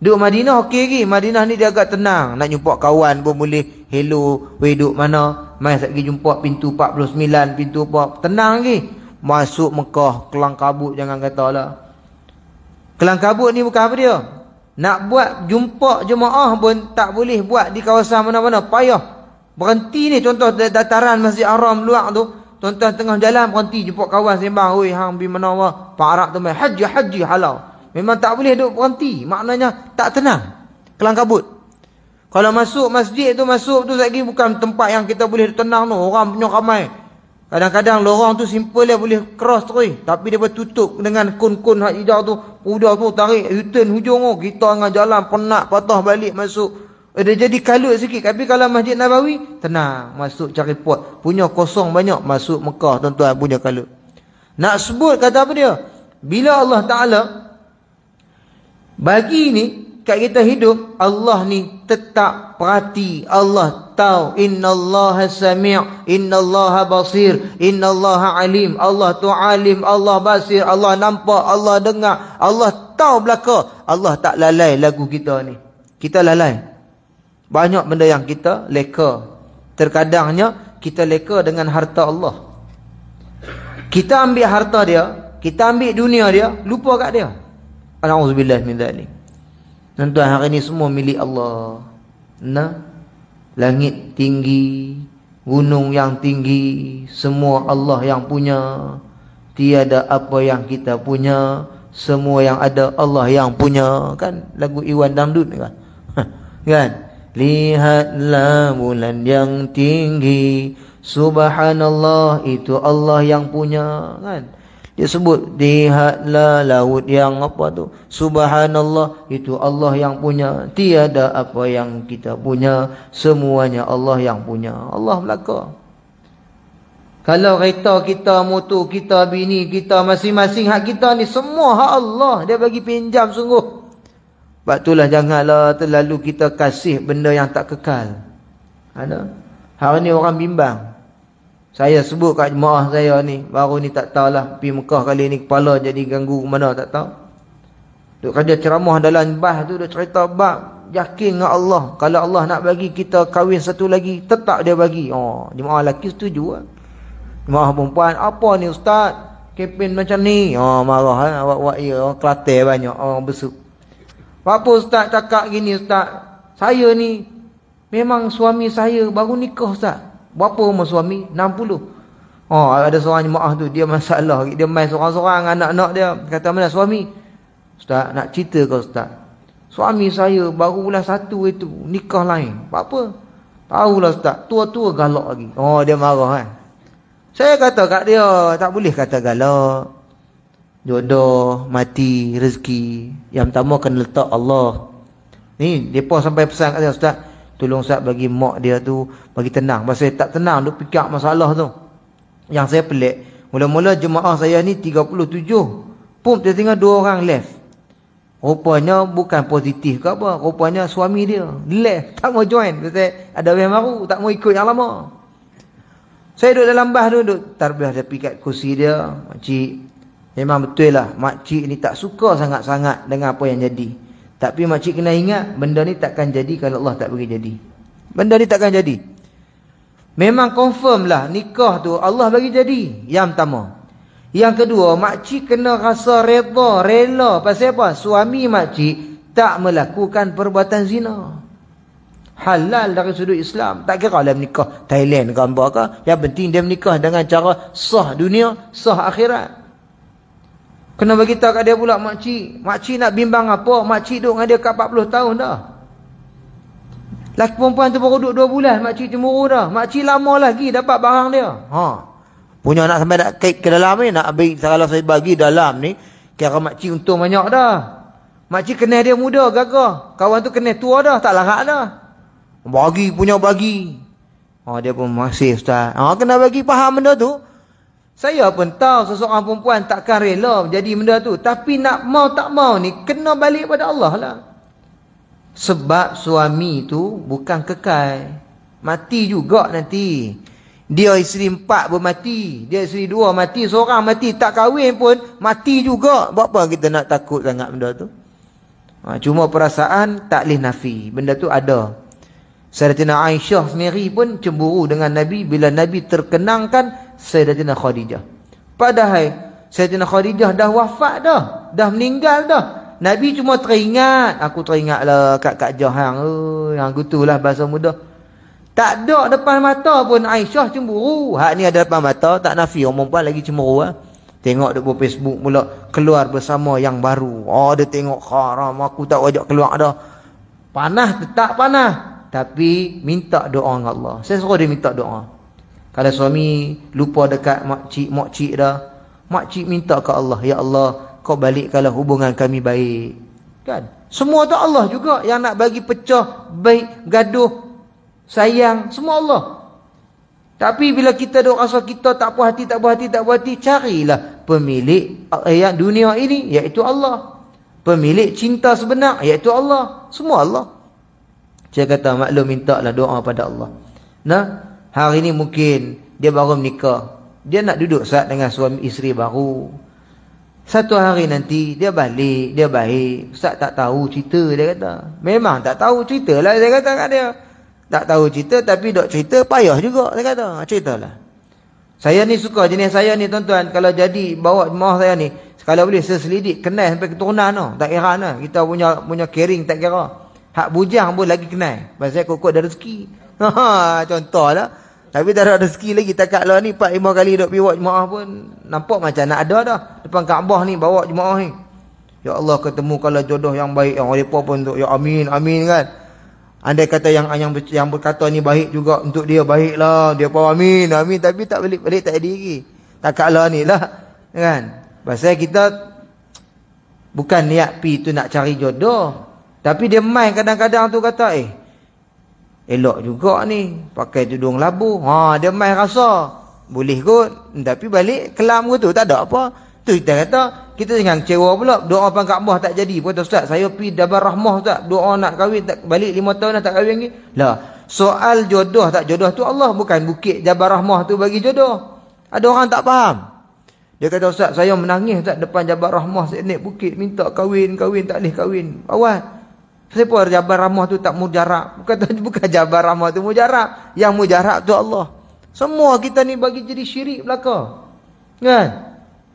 Duduk Madinah okey lagi. Madinah ni dia agak tenang. Nak jumpa kawan pun boleh. Hello. Weh duduk mana. Mai saya pergi jumpa pintu 49. Pintu apa. Tenang lagi. Masuk Mekah. Kelang kabut jangan kata lah. Kelang kabut ni bukan apa dia. Nak buat jumpa jemaah pun tak boleh buat di kawasan mana-mana. Payah. Berhenti ni contoh dataran Masjid Aram luar tu tuan-tuan tengah jalan berhenti jumpa kawan sembang oi hang bi mana wah pak arab tu mai haji haji halau memang tak boleh duk berhenti maknanya tak tenang kelang kabut kalau masuk masjid tu masuk tu lagi bukan tempat yang kita boleh tenang tu orang punya ramai kadang-kadang lorong tu simple dia lah, boleh cross tu tapi dia tutup dengan kun-kun hak hijau tu udah tu tarik u hujung tu kita dengan jalan penat patah balik masuk ada eh, jadi kalut sikit. Tapi kalau Masjid Nabawi, tenang. Masuk cari port. Punya kosong banyak, masuk Mekah tuan-tuan punya kalut. Nak sebut kata apa dia? Bila Allah Ta'ala bagi ni, kat kita hidup, Allah ni tetap perhati. Allah tahu. Inna Allah sami' Inna Allah basir. Inna Allah alim. Allah tu alim. Allah basir. Allah nampak. Allah dengar. Allah tahu belakang. Allah tak lalai lagu kita ni. Kita lalai. Banyak benda yang kita leka. Terkadangnya kita leka dengan harta Allah. Kita ambil harta dia, kita ambil dunia dia, lupa kat dia. Alhamdulillah min zalik. Tentu hari ini semua milik Allah. Nah, langit tinggi, gunung yang tinggi, semua Allah yang punya. Tiada apa yang kita punya, semua yang ada Allah yang punya. Kan lagu Iwan Dangdut kan? (laughs) kan? Lihatlah bulan yang tinggi Subhanallah itu Allah yang punya kan dia sebut lihatlah laut yang apa tu subhanallah itu Allah yang punya tiada apa yang kita punya semuanya Allah yang punya Allah belaka kalau kita kita motor kita bini kita masing-masing hak kita ni semua hak Allah dia bagi pinjam sungguh sebab itulah janganlah terlalu kita kasih benda yang tak kekal. Ada? Hari ni orang bimbang. Saya sebut kat jemaah saya ni. Baru ni tak tahulah. Pergi Mekah kali ni kepala jadi ganggu ke mana tak tahu. Duk kerja ceramah dalam bah tu. Duk cerita bah Yakin dengan Allah. Kalau Allah nak bagi kita kahwin satu lagi. Tetap dia bagi. Oh, jemaah lelaki setuju lah. Jemaah perempuan. Apa ni ustaz? Kepin macam ni. Oh, marah lah. Awak-awak ya. Kelatir banyak. Orang oh, besuk. Apa ustaz cakap gini ustaz? Saya ni memang suami saya baru nikah ustaz. Berapa umur suami? 60. Oh, ada seorang jemaah tu dia masalah. Dia main seorang-seorang anak-anak dia. Kata mana suami? Ustaz nak cerita ke ustaz? Suami saya baru bulan satu itu nikah lain. Buat tahu lah. ustaz, tua-tua galak lagi. Oh, dia marah kan. Saya kata kat dia, tak boleh kata galak. Jodoh, mati, rezeki Yang pertama kena letak Allah Ni, dia sampai pesan kat dia Ustaz, tolong Ustaz bagi mak dia tu Bagi tenang, pasal tak tenang Duk fikir masalah tu Yang saya pelik, mula-mula jemaah saya ni 37, pum, dia tinggal 2 orang left Rupanya bukan positif ke apa Rupanya suami dia, left, (laughs) tak mau join Kata, ada yang baru, tak mau ikut yang lama saya duduk dalam bas tu, duduk tarbiah dia pikat kursi dia. Makcik, Memang betul lah makcik ni tak suka sangat-sangat dengan apa yang jadi. Tapi makcik kena ingat benda ni takkan jadi kalau Allah tak bagi jadi. Benda ni takkan jadi. Memang confirm lah nikah tu Allah bagi jadi. Yang pertama. Yang kedua, makcik kena rasa reda, rela. Pasal apa? Suami makcik tak melakukan perbuatan zina. Halal dari sudut Islam. Tak kira lah menikah Thailand gambar ke. Yang penting dia menikah dengan cara sah dunia, sah akhirat. Kena bagi tahu kat dia pula mak cik. nak bimbang apa? Mak cik duduk dengan dia kat 40 tahun dah. Laki perempuan tu baru duduk 2 bulan, mak cik dah. Mak lama lagi dapat barang dia. Ha. Punya nak sampai nak kek ke dalam ni, nak ambil segala saya bagi dalam ni, kira mak cik untung banyak dah. Mak cik kenal dia muda gagah. Kawan tu kenal tua dah, tak larat dah. Bagi punya bagi. Ha dia pun masih ustaz. Ha kena bagi faham benda tu. Saya pun tahu seseorang perempuan takkan rela jadi benda tu. Tapi nak mau tak mau ni, kena balik pada Allah lah. Sebab suami tu bukan kekal. Mati juga nanti. Dia isteri empat pun mati. Dia isteri dua mati. Seorang mati. Tak kahwin pun mati juga. Buat apa kita nak takut sangat benda tu? Ha, cuma perasaan tak boleh nafi. Benda tu ada. Ada. Sayyidatina Aisyah sendiri pun cemburu dengan Nabi bila Nabi terkenangkan Sayyidatina Khadijah. Padahal Sayyidatina Khadijah dah wafat dah. Dah meninggal dah. Nabi cuma teringat. Aku teringatlah kat Kak Johan. Oh, yang gitu bahasa muda. Tak ada depan mata pun Aisyah cemburu. Hak ni ada depan mata. Tak nafi. Orang pun lagi cemburu lah. Tengok dekat Facebook pula. Keluar bersama yang baru. Oh, dia tengok haram. Aku tak wajak keluar dah. Panah tetap panah tapi minta doa dengan Allah. Saya suruh dia minta doa. Kalau suami lupa dekat makcik, makcik dah. Makcik minta ke Allah. Ya Allah, kau balikkanlah hubungan kami baik. Kan? Semua tu Allah juga yang nak bagi pecah, baik, gaduh, sayang. Semua Allah. Tapi bila kita dah rasa kita tak puas hati, tak puas hati, tak puas hati, carilah pemilik ayat eh, dunia ini, iaitu Allah. Pemilik cinta sebenar, iaitu Allah. Semua Allah. Saya kata maklum minta lah doa pada Allah. Nah, hari ini mungkin dia baru menikah. Dia nak duduk saat dengan suami isteri baru. Satu hari nanti dia balik, dia baik. Ustaz tak tahu cerita dia kata. Memang tak tahu cerita lah Dia kata kat dia. Tak tahu cerita tapi dok cerita payah juga Dia kata. Ha, cerita lah. Saya ni suka jenis saya ni tuan-tuan. Kalau jadi bawa mahu saya ni. Kalau boleh seselidik kenal sampai keturunan tu. Daerah tu. Kita punya punya kering tak kira. Hak bujang pun lagi kenal. Pasal kokok ada rezeki. (laughs) Ha, Contoh lah. Tapi tak ada rezeki lagi. Takat lah ni 4-5 kali duduk pergi buat jemaah pun. Nampak macam nak ada dah. Depan Kaabah ni bawa jemaah ni. Ya Allah ketemu kalau jodoh yang baik yang mereka pun untuk ya amin amin kan. Andai kata yang yang yang berkata ni baik juga untuk dia baik lah dia pun amin amin tapi tak balik balik tak jadi lagi. Takatlah ni lah kan. Pasal kita bukan niat pi tu nak cari jodoh. Tapi dia main kadang-kadang tu kata, eh, elok juga ni, pakai tudung labu. Ha, dia main rasa, boleh kot. Tapi balik, kelam ke tu, tak ada apa. Tu kita kata, kita jangan kecewa pula. Doa pangkabah tak jadi. Kata Ustaz, saya pi dabar rahmah Ustaz. Doa nak kahwin, tak balik lima tahun dah tak kahwin lagi. Lah, soal jodoh tak jodoh tu Allah. Bukan bukit dabar rahmah tu bagi jodoh. Ada orang tak faham. Dia kata Ustaz, saya menangis tak depan Jabat Rahmah Sinek Bukit minta kahwin, kahwin tak boleh kahwin. Awal. Siapa Jabar Ramah tu tak mujarak? Bukan, (laughs) bukan Jabar Ramah tu mujarak. Yang mujarak tu Allah. Semua kita ni bagi jadi syirik belaka. Kan?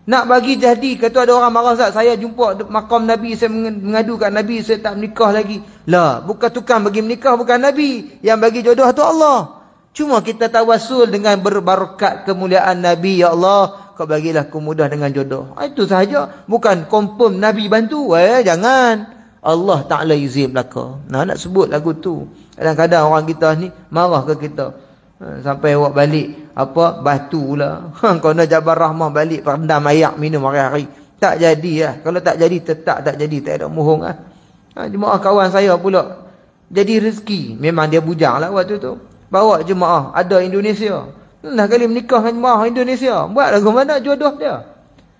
Nak bagi jadi. Kata ada orang marah Ustaz. Saya jumpa makam Nabi. Saya mengadu kat Nabi. Saya tak menikah lagi. Lah. Bukan tukang bagi menikah. Bukan Nabi. Yang bagi jodoh tu Allah. Cuma kita tawasul dengan berbarakat kemuliaan Nabi. Ya Allah. Kau bagilah kemudah dengan jodoh. Ah, itu sahaja. Bukan confirm Nabi bantu. Eh, jangan. Jangan. Allah Ta'ala izin belaka. Nah, nak sebut lagu tu. Kadang-kadang orang kita ni marah ke kita. Ha, sampai awak balik apa batu lah. Kau nak jabar rahmah balik perendam ayak minum hari-hari. Tak jadi lah. Kalau tak jadi tetap tak jadi. Tak ada mohong lah. Ha, jemaah kawan saya pula. Jadi rezeki. Memang dia bujang lah waktu tu. Bawa jemaah. Ada Indonesia. Nah kali menikah dengan jemaah Indonesia. Buat lagu mana jodoh dia.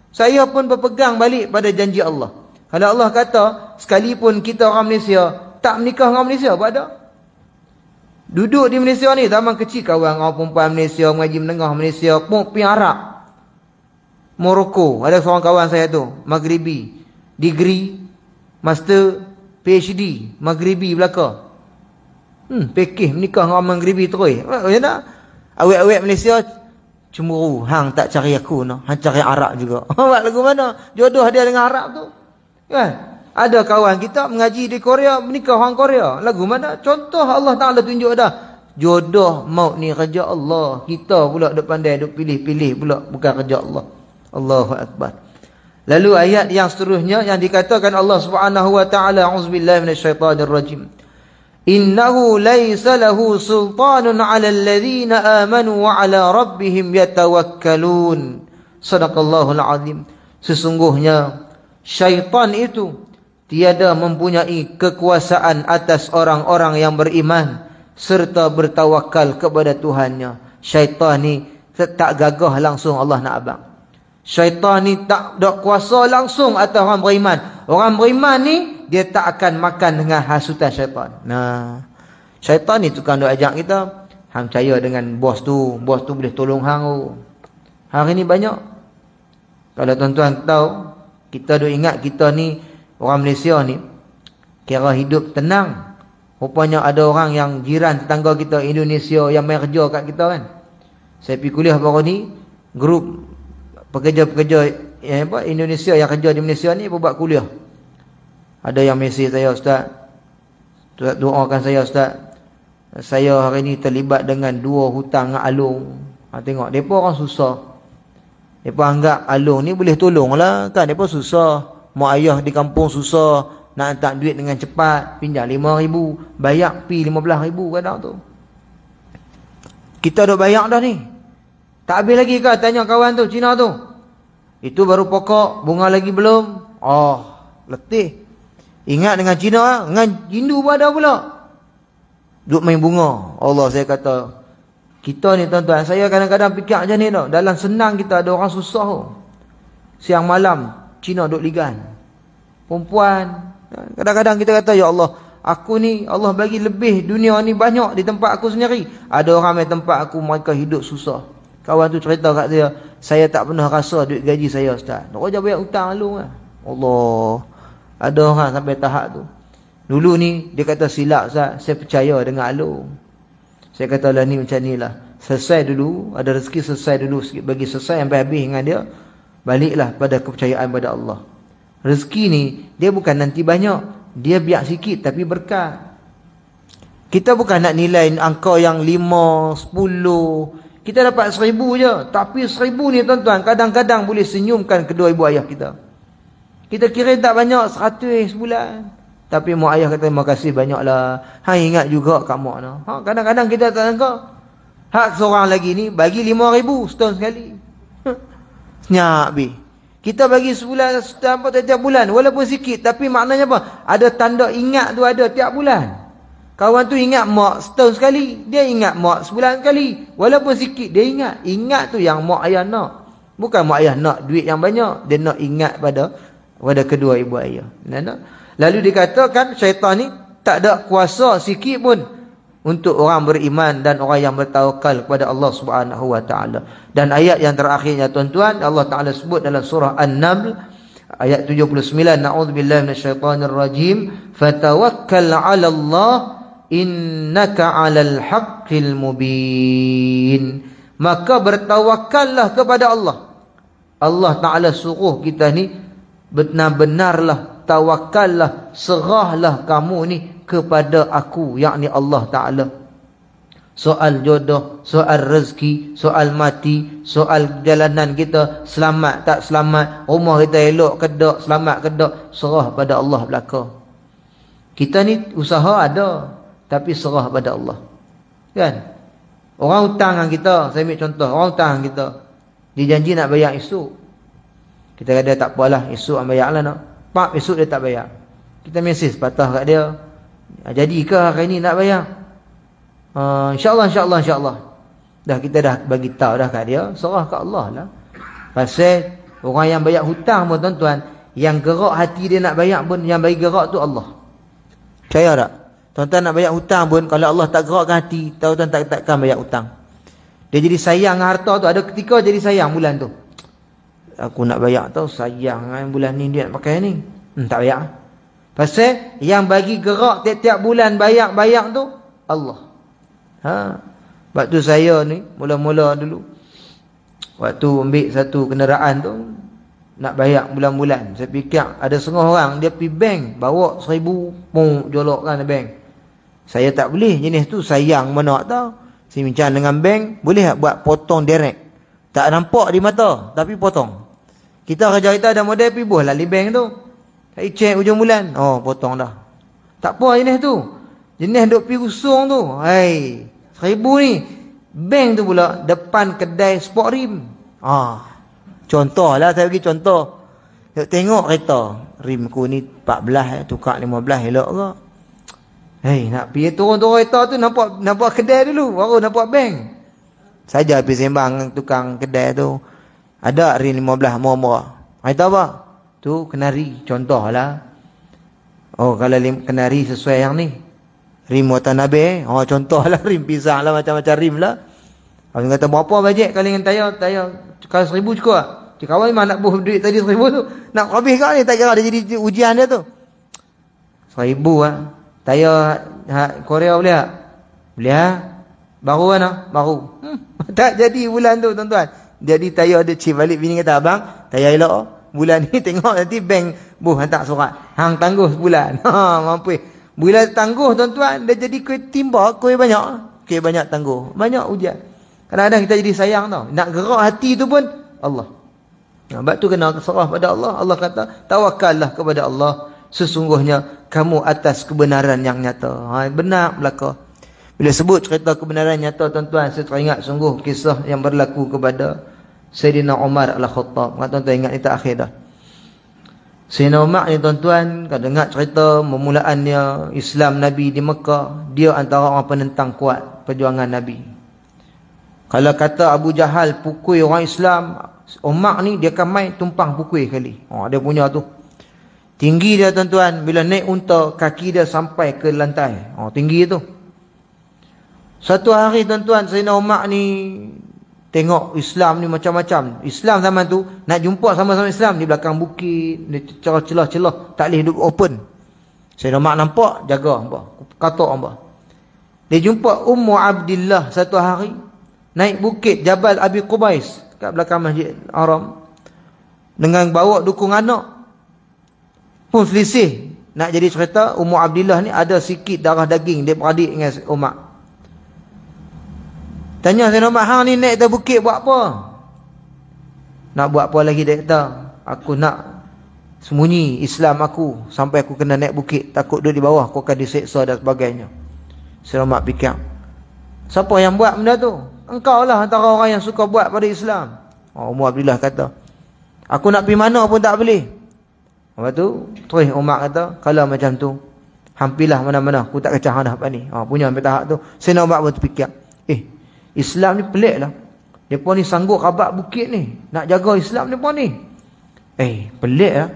Saya pun berpegang balik pada janji Allah. Kalau Allah kata, sekalipun kita orang Malaysia, tak menikah dengan Malaysia, apa tak? Duduk di Malaysia ni, zaman kecil kawan orang perempuan Malaysia, mengaji menengah Malaysia, pun pihak Arab. Morocco, ada seorang kawan saya tu, Maghribi. Degree, Master, PhD, Maghribi belakang. Hmm, pekih menikah dengan Maghribi terus. Macam mana? Awet-awet Malaysia, cemburu. Hang tak cari aku, no. hang cari Arab juga. Awak (laughs) lagu mana? Jodoh dia dengan Arab tu. Kan? Ada kawan kita mengaji di Korea, menikah orang Korea. Lagu mana? Contoh Allah Ta'ala tunjuk dah. Jodoh maut ni kerja Allah. Kita pula duk pandai, duk pilih-pilih pula. Bukan kerja Allah. Allahu Akbar. Lalu ayat yang seterusnya yang dikatakan Allah Subhanahu Wa Ta'ala Auzubillah minasyaitanir rajim. Innahu laysa lahu sultanun 'ala alladhina amanu wa 'ala rabbihim yatawakkalun. Sadaqallahul azim. Sesungguhnya syaitan itu tiada mempunyai kekuasaan atas orang-orang yang beriman serta bertawakal kepada Tuhannya. Syaitan ni tak gagah langsung Allah nak abang. Syaitan ni tak ada kuasa langsung atas orang beriman. Orang beriman ni dia tak akan makan dengan hasutan syaitan. Nah. Syaitan ni tukang nak ajak kita hang percaya dengan bos tu, bos tu boleh tolong hang. Oh. Hari ni banyak kalau tuan-tuan tahu kita dah ingat kita ni orang Malaysia ni kira hidup tenang. Rupanya ada orang yang jiran tetangga kita Indonesia yang main kerja kat kita kan. Saya pergi kuliah baru ni grup pekerja-pekerja yang eh, apa Indonesia yang kerja di Malaysia ni buat kuliah. Ada yang mesej saya ustaz. Ustaz doakan saya ustaz. Saya hari ni terlibat dengan dua hutang ngak alung. Ha, tengok depa orang susah. Mereka anggap Alung ni boleh tolonglah kan. Mereka susah. Mak ayah di kampung susah. Nak hantar duit dengan cepat. Pinjam lima ribu, Bayar pi lima RM15,000 kadang tu. Kita dah bayar dah ni. Tak habis lagi kah tanya kawan tu Cina tu. Itu baru pokok. Bunga lagi belum. Oh letih. Ingat dengan Cina lah. Dengan Hindu pun ada pula. Duduk main bunga. Allah saya kata. Kita ni tuan-tuan, saya kadang-kadang fikir macam ni tu. Dalam senang kita ada orang susah tu. Siang malam, Cina duduk ligan. Perempuan. Kadang-kadang kita kata, Ya Allah, aku ni Allah bagi lebih dunia ni banyak di tempat aku sendiri. Ada orang yang tempat aku, mereka hidup susah. Kawan tu cerita kat dia, saya tak pernah rasa duit gaji saya ustaz. Nak kerja bayar hutang lalu kan? Allah. Ada orang sampai tahap tu. Dulu ni, dia kata silap ustaz. Saya percaya dengan alung. Saya kata lah ni macam ni lah. Selesai dulu. Ada rezeki selesai dulu. Bagi selesai sampai habis dengan dia. Baliklah pada kepercayaan pada Allah. Rezeki ni dia bukan nanti banyak. Dia biak sikit tapi berkat. Kita bukan nak nilai angka yang lima, sepuluh. Kita dapat seribu je. Tapi seribu ni tuan-tuan kadang-kadang boleh senyumkan kedua ibu ayah kita. Kita kira tak banyak seratus sebulan. Tapi mak ayah kata terima kasih banyaklah. Ha ingat juga kat mak no. Ha kadang-kadang kita tak sangka. Hak seorang lagi ni bagi lima ribu setahun sekali. Ha. Senyap bi. Kita bagi sebulan setahun apa tiap bulan walaupun sikit tapi maknanya apa? Ada tanda ingat tu ada tiap bulan. Kawan tu ingat mak setahun sekali, dia ingat mak sebulan sekali. Walaupun sikit dia ingat. Ingat tu yang mak ayah nak. Bukan mak ayah nak duit yang banyak, dia nak ingat pada pada kedua ibu ayah. Nah, nah. Lalu dikatakan syaitan ni tak ada kuasa sikit pun untuk orang beriman dan orang yang bertawakal kepada Allah Subhanahu wa taala. Dan ayat yang terakhirnya tuan-tuan, Allah Taala sebut dalam surah An-Naml ayat 79, na'udzubillahi minasyaitonir rajim, fatawakkal 'ala Allah innaka 'alal haqqil mubin. Maka bertawakallah kepada Allah. Allah Taala suruh kita ni benar-benarlah tawakallah serahlah kamu ni kepada aku yakni Allah taala soal jodoh soal rezeki soal mati soal jalanan kita selamat tak selamat rumah kita elok ke tak selamat ke tak serah pada Allah belaka kita ni usaha ada tapi serah pada Allah kan orang hutang dengan kita saya ambil contoh orang hutang dengan kita dia janji nak bayar esok kita kata tak apalah esok ambil bayar lah nak no? Pak esok dia tak bayar. Kita mesej patah kat dia. Ah, jadikah hari ni nak bayar? Uh, ah, Allah, insya Allah. Dah kita dah bagi tahu dah kat dia. Serah kat Allah lah. Pasal orang yang bayar hutang pun tuan-tuan. Yang gerak hati dia nak bayar pun yang bagi gerak tu Allah. Percaya tak? Tuan-tuan nak bayar hutang pun kalau Allah tak gerakkan hati. Tuan-tuan tak takkan bayar hutang. Dia jadi sayang harta tu. Ada ketika jadi sayang bulan tu aku nak bayar tau sayang kan bulan ni dia nak pakai ni hmm, tak bayar pasal yang bagi gerak tiap-tiap bulan bayar-bayar tu Allah ha waktu saya ni mula-mula dulu waktu ambil satu kenderaan tu nak bayar bulan-bulan saya fikir ada setengah orang dia pi bank bawa seribu pun jolok kan bank saya tak boleh jenis tu sayang mana nak tahu saya bincang dengan bank boleh buat potong direct tak nampak di mata tapi potong kita kerja kita ada model pergi buah lali bank tu. Tak check hujung bulan. Oh, potong dah. Tak apa lah jenis tu. Jenis dok pergi usung tu. Hei, seribu ni. Bank tu pula depan kedai sport rim. Ah, ha, contoh lah saya bagi contoh. Tengok, tengok kereta. Rim ku ni 14, eh. tukar 15 elok ke. Hei, nak pergi turun-turun kereta tu nampak nampak kedai dulu. Baru nampak bank. Saja pergi sembang tukang kedai tu. Ada hari 15 Muhammad. Hari apa? Tu kenari contohlah. Oh kalau lim, kenari sesuai yang ni. Rim buatan Nabi. Oh (laughs) contohlah rim pisah lah macam-macam rim lah. Kalau kata berapa bajet kali dengan tayar? Tayar Kalau seribu cukup lah. Cik kawan memang nak buh duit tadi seribu tu. Nak habis kau ni tak kira dia jadi ujian dia tu. Seribu lah. Tayar ha, Korea boleh tak? Boleh lah. Baru kan lah? Baru. Hmm. (laughs) tak jadi bulan tu tuan-tuan. Jadi tayar ada Cik Walid bini kata abang, tayar elok. Oh. Bulan ni (laughs) tengok nanti bank buh hantar surat. Hang tangguh sebulan. (laughs) Ha mampu. Bila tangguh tuan-tuan dah jadi kuih timba, kuih banyak. Kuih banyak tangguh. Banyak ujian. Kadang-kadang kita jadi sayang tau. Nak gerak hati tu pun Allah. Nah, sebab tu kena serah pada Allah. Allah kata, tawakallah kepada Allah. Sesungguhnya kamu atas kebenaran yang nyata. Ha, benar belaka. Bila sebut cerita kebenaran nyata tuan-tuan, saya teringat sungguh kisah yang berlaku kepada Sayyidina Umar Al-Khattab. Kau tuan-tuan ingat ni tak akhir dah. Sayyidina Umar ni tuan-tuan, kau dengar cerita memulaannya Islam Nabi di Mekah. Dia antara orang penentang kuat perjuangan Nabi. Kalau kata Abu Jahal pukul orang Islam, Umar ni dia akan main tumpang pukul kali. Oh, ha, dia punya tu. Tinggi dia tuan-tuan, bila naik unta, kaki dia sampai ke lantai. Oh, tinggi tu. Satu hari tuan-tuan, Sayyidina Umar ni Tengok Islam ni macam-macam. Islam zaman tu, nak jumpa sama-sama Islam, di belakang bukit, di celah-celah, tak boleh duduk open. Sayyidina Mak nampak, jaga hamba. Kata hamba. Dia jumpa Ummu Abdullah satu hari, naik bukit Jabal Abi Qubais, kat belakang Masjid Aram, dengan bawa dukung anak, pun selisih. Nak jadi cerita, Ummu Abdullah ni ada sikit darah daging, dia beradik dengan Umar. Tanya saya Umar Hang ni naik atas bukit buat apa? Nak buat apa lagi dia kata? Aku nak sembunyi Islam aku sampai aku kena naik bukit. Takut duduk di bawah aku akan diseksa dan sebagainya. Sayyidina Umar fikir. Siapa yang buat benda tu? Engkau lah antara orang yang suka buat pada Islam. Oh, Umar Abdullah kata. Aku nak pergi mana pun tak boleh. Lepas tu, terus Umar kata, kalau macam tu, hampirlah mana-mana, aku tak kecah dah apa ni. Oh, punya sampai tahap tu. Sayyidina Umar pun terfikir. Islam ni pelik lah. Mereka ni sanggup rabat bukit ni. Nak jaga Islam mereka ni. Eh, pelik lah.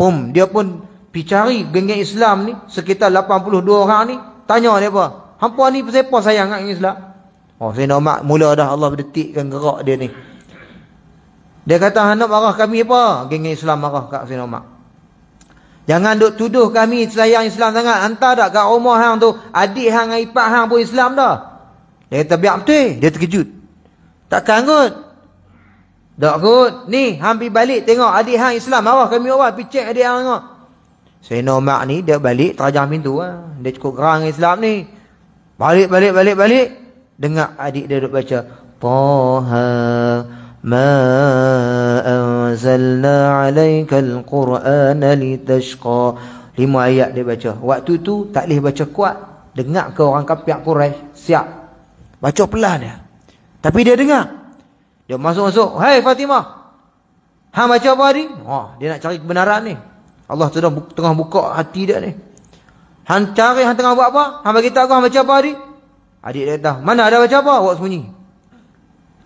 Pum, dia pun pergi cari geng-geng Islam ni. Sekitar 82 orang ni. Tanya apa? Hampa ni siapa sayang dengan Islam? Oh, saya nak mula dah Allah berdetikkan gerak dia ni. Dia kata, anak marah kami apa? Geng-geng Islam marah kat saya nak Jangan duk tuduh kami sayang Islam sangat. Hantar tak kat rumah hang tu. Adik hang, ipak hang pun Islam dah. Dia kata biar betul. Dia terkejut. Takkan kot. Tak kot. Ni, hang balik tengok adik hang Islam. Awas kami awal. Pergi cek adik hang tengok. Sayyidina Umar ni, dia balik terajang pintu. Ha. Dia cukup gerang Islam ni. Balik, balik, balik, balik. Dengar adik dia duduk baca. Taha ma anzalna alaika al-Qur'ana litashqa. Lima ayat dia baca. Waktu tu, tak boleh baca kuat. Dengar ke orang kapiak Quraish. Siap. Baca pelan dia. Ya. Tapi dia dengar. Dia masuk-masuk. Hai Fatimah. Ha baca apa hari? Oh, dia nak cari kebenaran ni. Allah sedang tengah buka hati dia ni. Han cari, han tengah buat apa? Han bagi tahu han baca apa hari? Adik dia kata, mana ada baca apa? Awak sembunyi.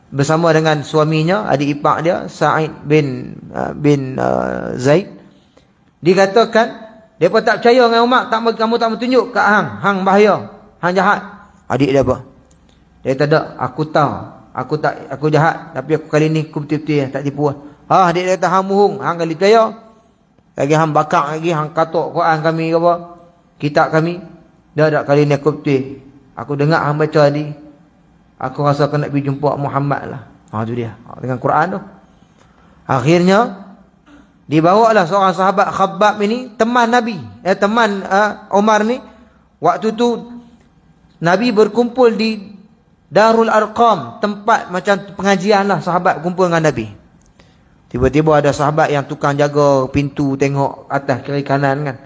Bersama dengan suaminya, adik ipak dia, Sa'id bin uh, bin uh, Zaid. Dikatakan, mereka tak percaya dengan umat, tak, kamu tak menunjuk kat hang. Hang bahaya, hang jahat. Adik dia apa? Dia kata tak, aku tahu. Aku tak aku jahat tapi aku kali ni aku betul-betul tak tipu. Lah. Ha dia kata hang muhung, hang kali percaya. Lagi hang bakar lagi hang katok Quran kami ke apa? Kitab kami. Dah dak kali ni aku betul. Aku dengar hang baca ni. Aku rasa aku nak pergi jumpa Muhammad lah. Ha tu dia. Ha, dengan Quran tu. Akhirnya dibawa lah seorang sahabat Khabbab ini teman Nabi. Eh teman uh, Omar ni. Waktu tu Nabi berkumpul di Darul Arqam tempat macam pengajian lah sahabat kumpul dengan Nabi tiba-tiba ada sahabat yang tukang jaga pintu tengok atas kiri kanan kan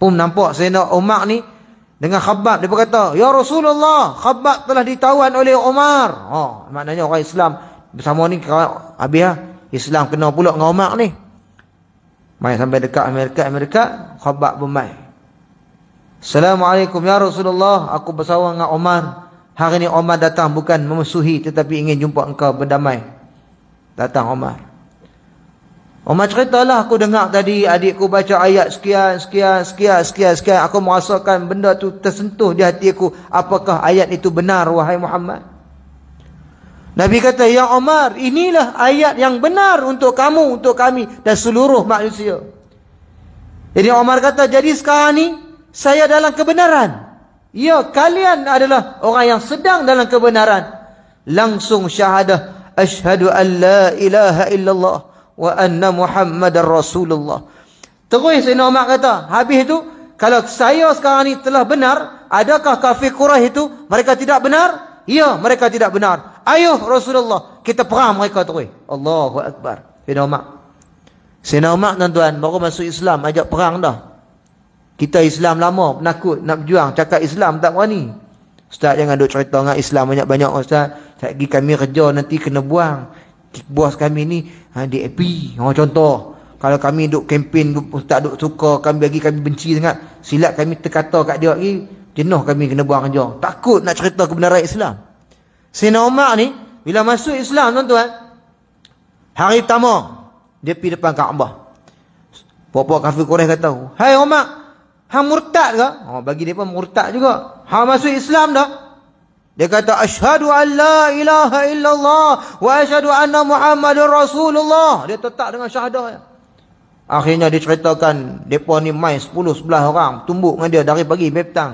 Pum nampak saya nak Umar ni dengan khabab dia berkata Ya Rasulullah khabab telah ditawan oleh Umar oh, ha, maknanya orang Islam bersama ni habis lah Islam kena pula dengan Umar ni main sampai dekat Amerika Amerika khabab pun Assalamualaikum Ya Rasulullah aku bersawang dengan Umar Hari ini Omar datang bukan memusuhi tetapi ingin jumpa engkau berdamai. Datang Omar. Omar ceritalah aku dengar tadi adikku baca ayat sekian, sekian, sekian, sekian, sekian. Aku merasakan benda tu tersentuh di hati aku. Apakah ayat itu benar wahai Muhammad? Nabi kata, Ya Omar, inilah ayat yang benar untuk kamu, untuk kami dan seluruh manusia. Jadi Omar kata, jadi sekarang ni saya dalam kebenaran. Ya, kalian adalah orang yang sedang dalam kebenaran. Langsung syahadah. Ashadu an la ilaha illallah wa anna muhammadar rasulullah. Terus Sayyidina Umar kata, habis itu, kalau saya sekarang ini telah benar, adakah kafir Quraisy itu mereka tidak benar? Ya, mereka tidak benar. Ayuh Rasulullah, kita perang mereka terus. Allahu Akbar. Sayyidina Umar. Sayyidina Umar tuan-tuan, baru masuk Islam, ajak perang dah. Kita Islam lama penakut nak berjuang. Cakap Islam tak berani. Ustaz jangan duk cerita dengan Islam banyak-banyak Ustaz. Saya pergi kami kerja nanti kena buang. Bos kami ni ha, DAP. Oh, contoh. Kalau kami duk kempen Ustaz duk suka. Kami bagi kami benci sangat. Silap kami terkata kat dia lagi. Jenuh kami kena buang kerja. Takut nak cerita kebenaran Islam. Sina Umar ni. Bila masuk Islam tuan-tuan. Hari pertama. Dia pergi depan Kaabah. Puan-puan kafir Quraish kata. Hai Umar. Hang murtad ke? Ha, bagi dia pun murtad juga. Hang masuk Islam dah. Dia kata, Ashadu an ilaha illallah wa ashadu anna Muhammadur Rasulullah. Dia tetap dengan syahadah. Ya. Akhirnya dia ceritakan, mereka ni main 10-11 orang. Tumbuk dengan dia dari pagi, bebtang.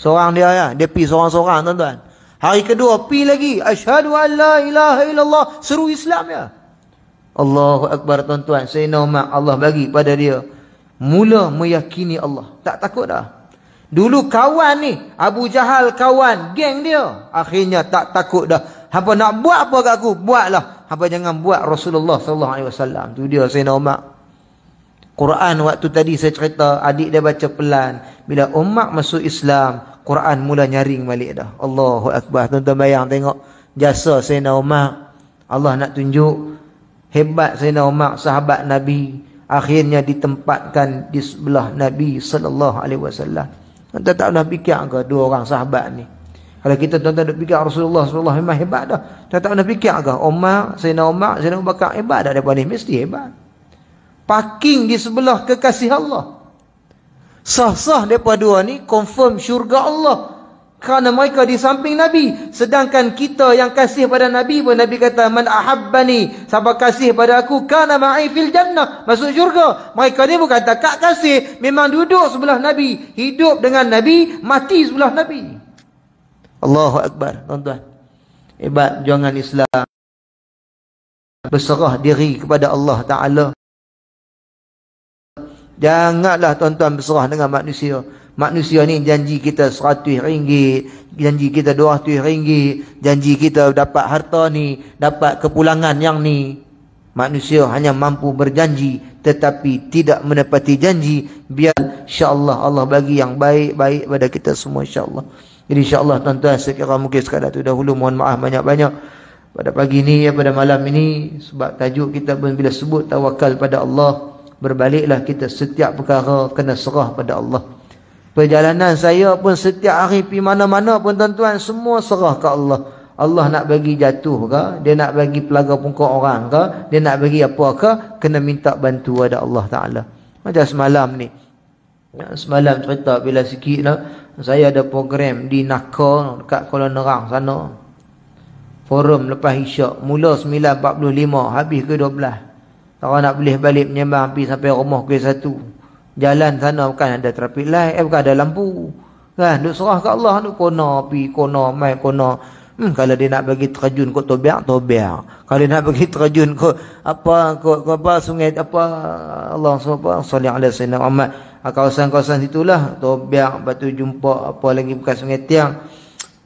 Seorang dia, ya. dia pi seorang-seorang tuan-tuan. Hari kedua, pi lagi. Ashadu an ilaha illallah. Seru Islam ya. Allahu Akbar tuan-tuan. Sayyidina Umar Allah bagi pada dia. Mula meyakini Allah. Tak takut dah. Dulu kawan ni. Abu Jahal kawan. Geng dia. Akhirnya tak takut dah. Hapa nak buat apa kat aku? Buatlah. Hapa jangan buat Rasulullah SAW. Tu dia Sayyidina Umar. Quran waktu tadi saya cerita. Adik dia baca pelan. Bila Umar masuk Islam. Quran mula nyaring balik dah. Allahu Akbar. Tuan-tuan bayang tengok. Jasa Sayyidina Umar. Allah nak tunjuk. Hebat Sayyidina Umar. Sahabat Nabi akhirnya ditempatkan di sebelah Nabi sallallahu alaihi wasallam. Anda tak pernah fikir ke dua orang sahabat ni? Kalau kita tuan-tuan duk fikir Rasulullah sallallahu alaihi wasallam hebat dah. Tak tak pernah fikir ke Umar, Sayyidina Umar, Sayyidina Abu Bakar hebat dah depan ni mesti hebat. Parking di sebelah kekasih Allah. Sah-sah depa dua ni confirm syurga Allah kerana mereka di samping Nabi sedangkan kita yang kasih pada Nabi pun Nabi kata man ahabbani siapa kasih pada aku kana ma'i fil jannah masuk syurga mereka ni bukan tak kasih memang duduk sebelah Nabi hidup dengan Nabi mati sebelah Nabi Allahu Akbar tuan-tuan hebat jangan Islam berserah diri kepada Allah Ta'ala Janganlah tuan-tuan berserah dengan manusia. Manusia ni janji kita seratus ringgit. Janji kita dua ratus ringgit. Janji kita dapat harta ni. Dapat kepulangan yang ni. Manusia hanya mampu berjanji. Tetapi tidak menepati janji. Biar insyaAllah Allah bagi yang baik-baik pada kita semua insyaAllah. Jadi insyaAllah tuan-tuan sekira mungkin sekadar tu dahulu. Mohon maaf banyak-banyak. Pada pagi ni, pada malam ini. Sebab tajuk kita bila sebut tawakal pada Allah. Berbaliklah kita setiap perkara kena serah pada Allah. Perjalanan saya pun setiap hari pergi mana-mana pun tuan-tuan semua serah ke Allah. Allah nak bagi jatuh ke? Dia nak bagi pelaga pungkak orang ke? Dia nak bagi apa ke? Kena minta bantuan dari Allah Ta'ala. Macam semalam ni. Ya, semalam cerita bila sikit lah. Saya ada program di Naka dekat Kuala Nerang sana. Forum lepas isyak. Mula 9.45 habis ke 12. Orang nak boleh balik menyembah api sampai rumah kuih satu. Jalan sana bukan ada traffic light. Eh bukan ada lampu. Kan? Duk serah ke Allah. Duk kona api. Kona mai. Kona. Hmm, kalau dia nak bagi terjun kot tobiak, tobiak. Kalau dia nak bagi terjun kot apa, kot, kot apa, sungai apa. Allah SWT. Salih ala sayyidina Muhammad. Ah, kawasan-kawasan situlah. Tobiak. Lepas tu jumpa apa lagi bukan sungai tiang.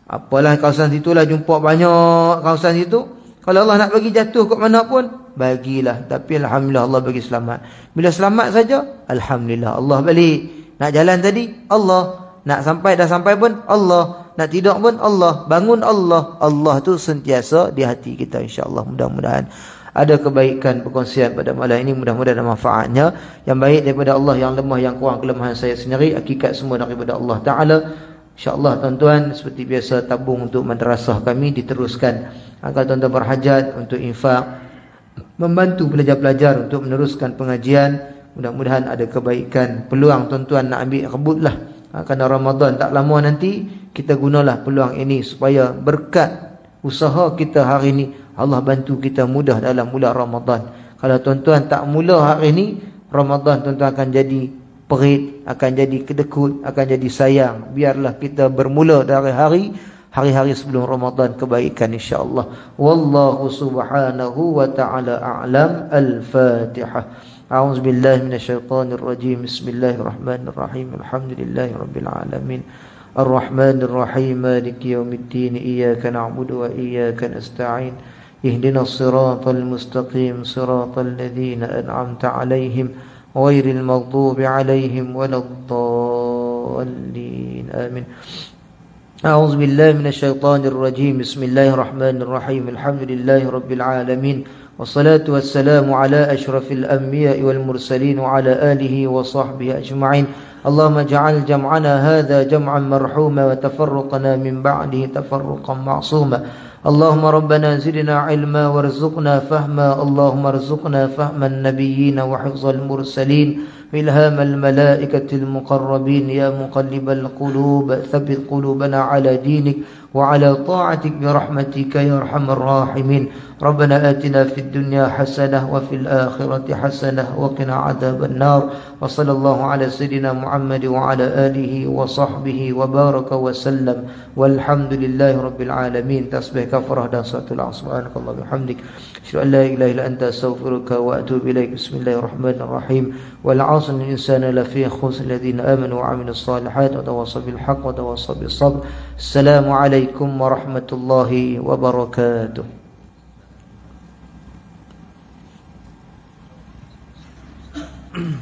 Apalah kawasan situlah. Jumpa banyak kawasan situ. Kalau Allah nak bagi jatuh kot mana pun bagilah tapi alhamdulillah Allah bagi selamat bila selamat saja alhamdulillah Allah balik nak jalan tadi Allah nak sampai dah sampai pun Allah nak tidur pun Allah bangun Allah Allah tu sentiasa di hati kita insyaallah mudah-mudahan ada kebaikan perkongsian pada malam ini mudah-mudahan ada manfaatnya yang baik daripada Allah yang lemah yang kurang kelemahan saya sendiri akikat semua daripada Allah taala InsyaAllah tuan-tuan seperti biasa tabung untuk madrasah kami diteruskan. Agar tuan-tuan berhajat untuk infak membantu pelajar-pelajar untuk meneruskan pengajian. Mudah-mudahan ada kebaikan. Peluang tuan-tuan nak ambil rebutlah. Ha, kerana Ramadan tak lama nanti kita gunalah peluang ini supaya berkat usaha kita hari ini Allah bantu kita mudah dalam mula Ramadan. Kalau tuan-tuan tak mula hari ini Ramadan tuan-tuan akan jadi perit, akan jadi kedekut, akan jadi sayang. Biarlah kita bermula dari hari hari-hari sebelum Ramadan kebaikan insyaallah Wallahu subhanahu wa ta'ala a'lam. Al-Fatihah. أعوذ بالله من الشيطان الرجيم بسم الله الرحمن الرحيم الحمد لله رب العالمين الرحمن الرحيم مالك يوم الدين إياك نعبد وإياك نستعين اهدنا الصراط المستقيم صراط الذين أنعمت عليهم غير المغضوب عليهم ولا الضالين آمين أعوذ بالله من الشيطان الرجيم بسم الله الرحمن الرحيم الحمد لله رب العالمين والصلاة والسلام على أشرف الأنبياء والمرسلين وعلى آله وصحبه أجمعين اللهم اجعل جمعنا هذا جمعا مرحوما وتفرقنا من بعده تفرقا معصوما اللهم ربنا زدنا علما وارزقنا فهما اللهم ارزقنا فهم النبيين وحفظ المرسلين إلهام الملائكة المقربين يا مقلب القلوب ثبت قلوبنا على دينك وعلى طاعتك برحمتك يا ارحم الراحمين ربنا اتنا في الدنيا حسنه وفي الاخره حسنه وقنا عذاب النار وصلى الله على سيدنا محمد وعلى اله وصحبه وبارك وسلم والحمد لله رب العالمين تسبح كفره دان سبحانك اللهم وبحمدك أشهد أن لا إله إلا أنت أستغفرك وأتوب إليك بسم الله الرحمن الرحيم والعصر الإنسان لفي خسر الذين آمنوا وعملوا الصالحات وتواصوا بالحق وتواصوا بالصبر السلام عليكم ورحمة الله وبركاته Mm-hmm. (clears throat)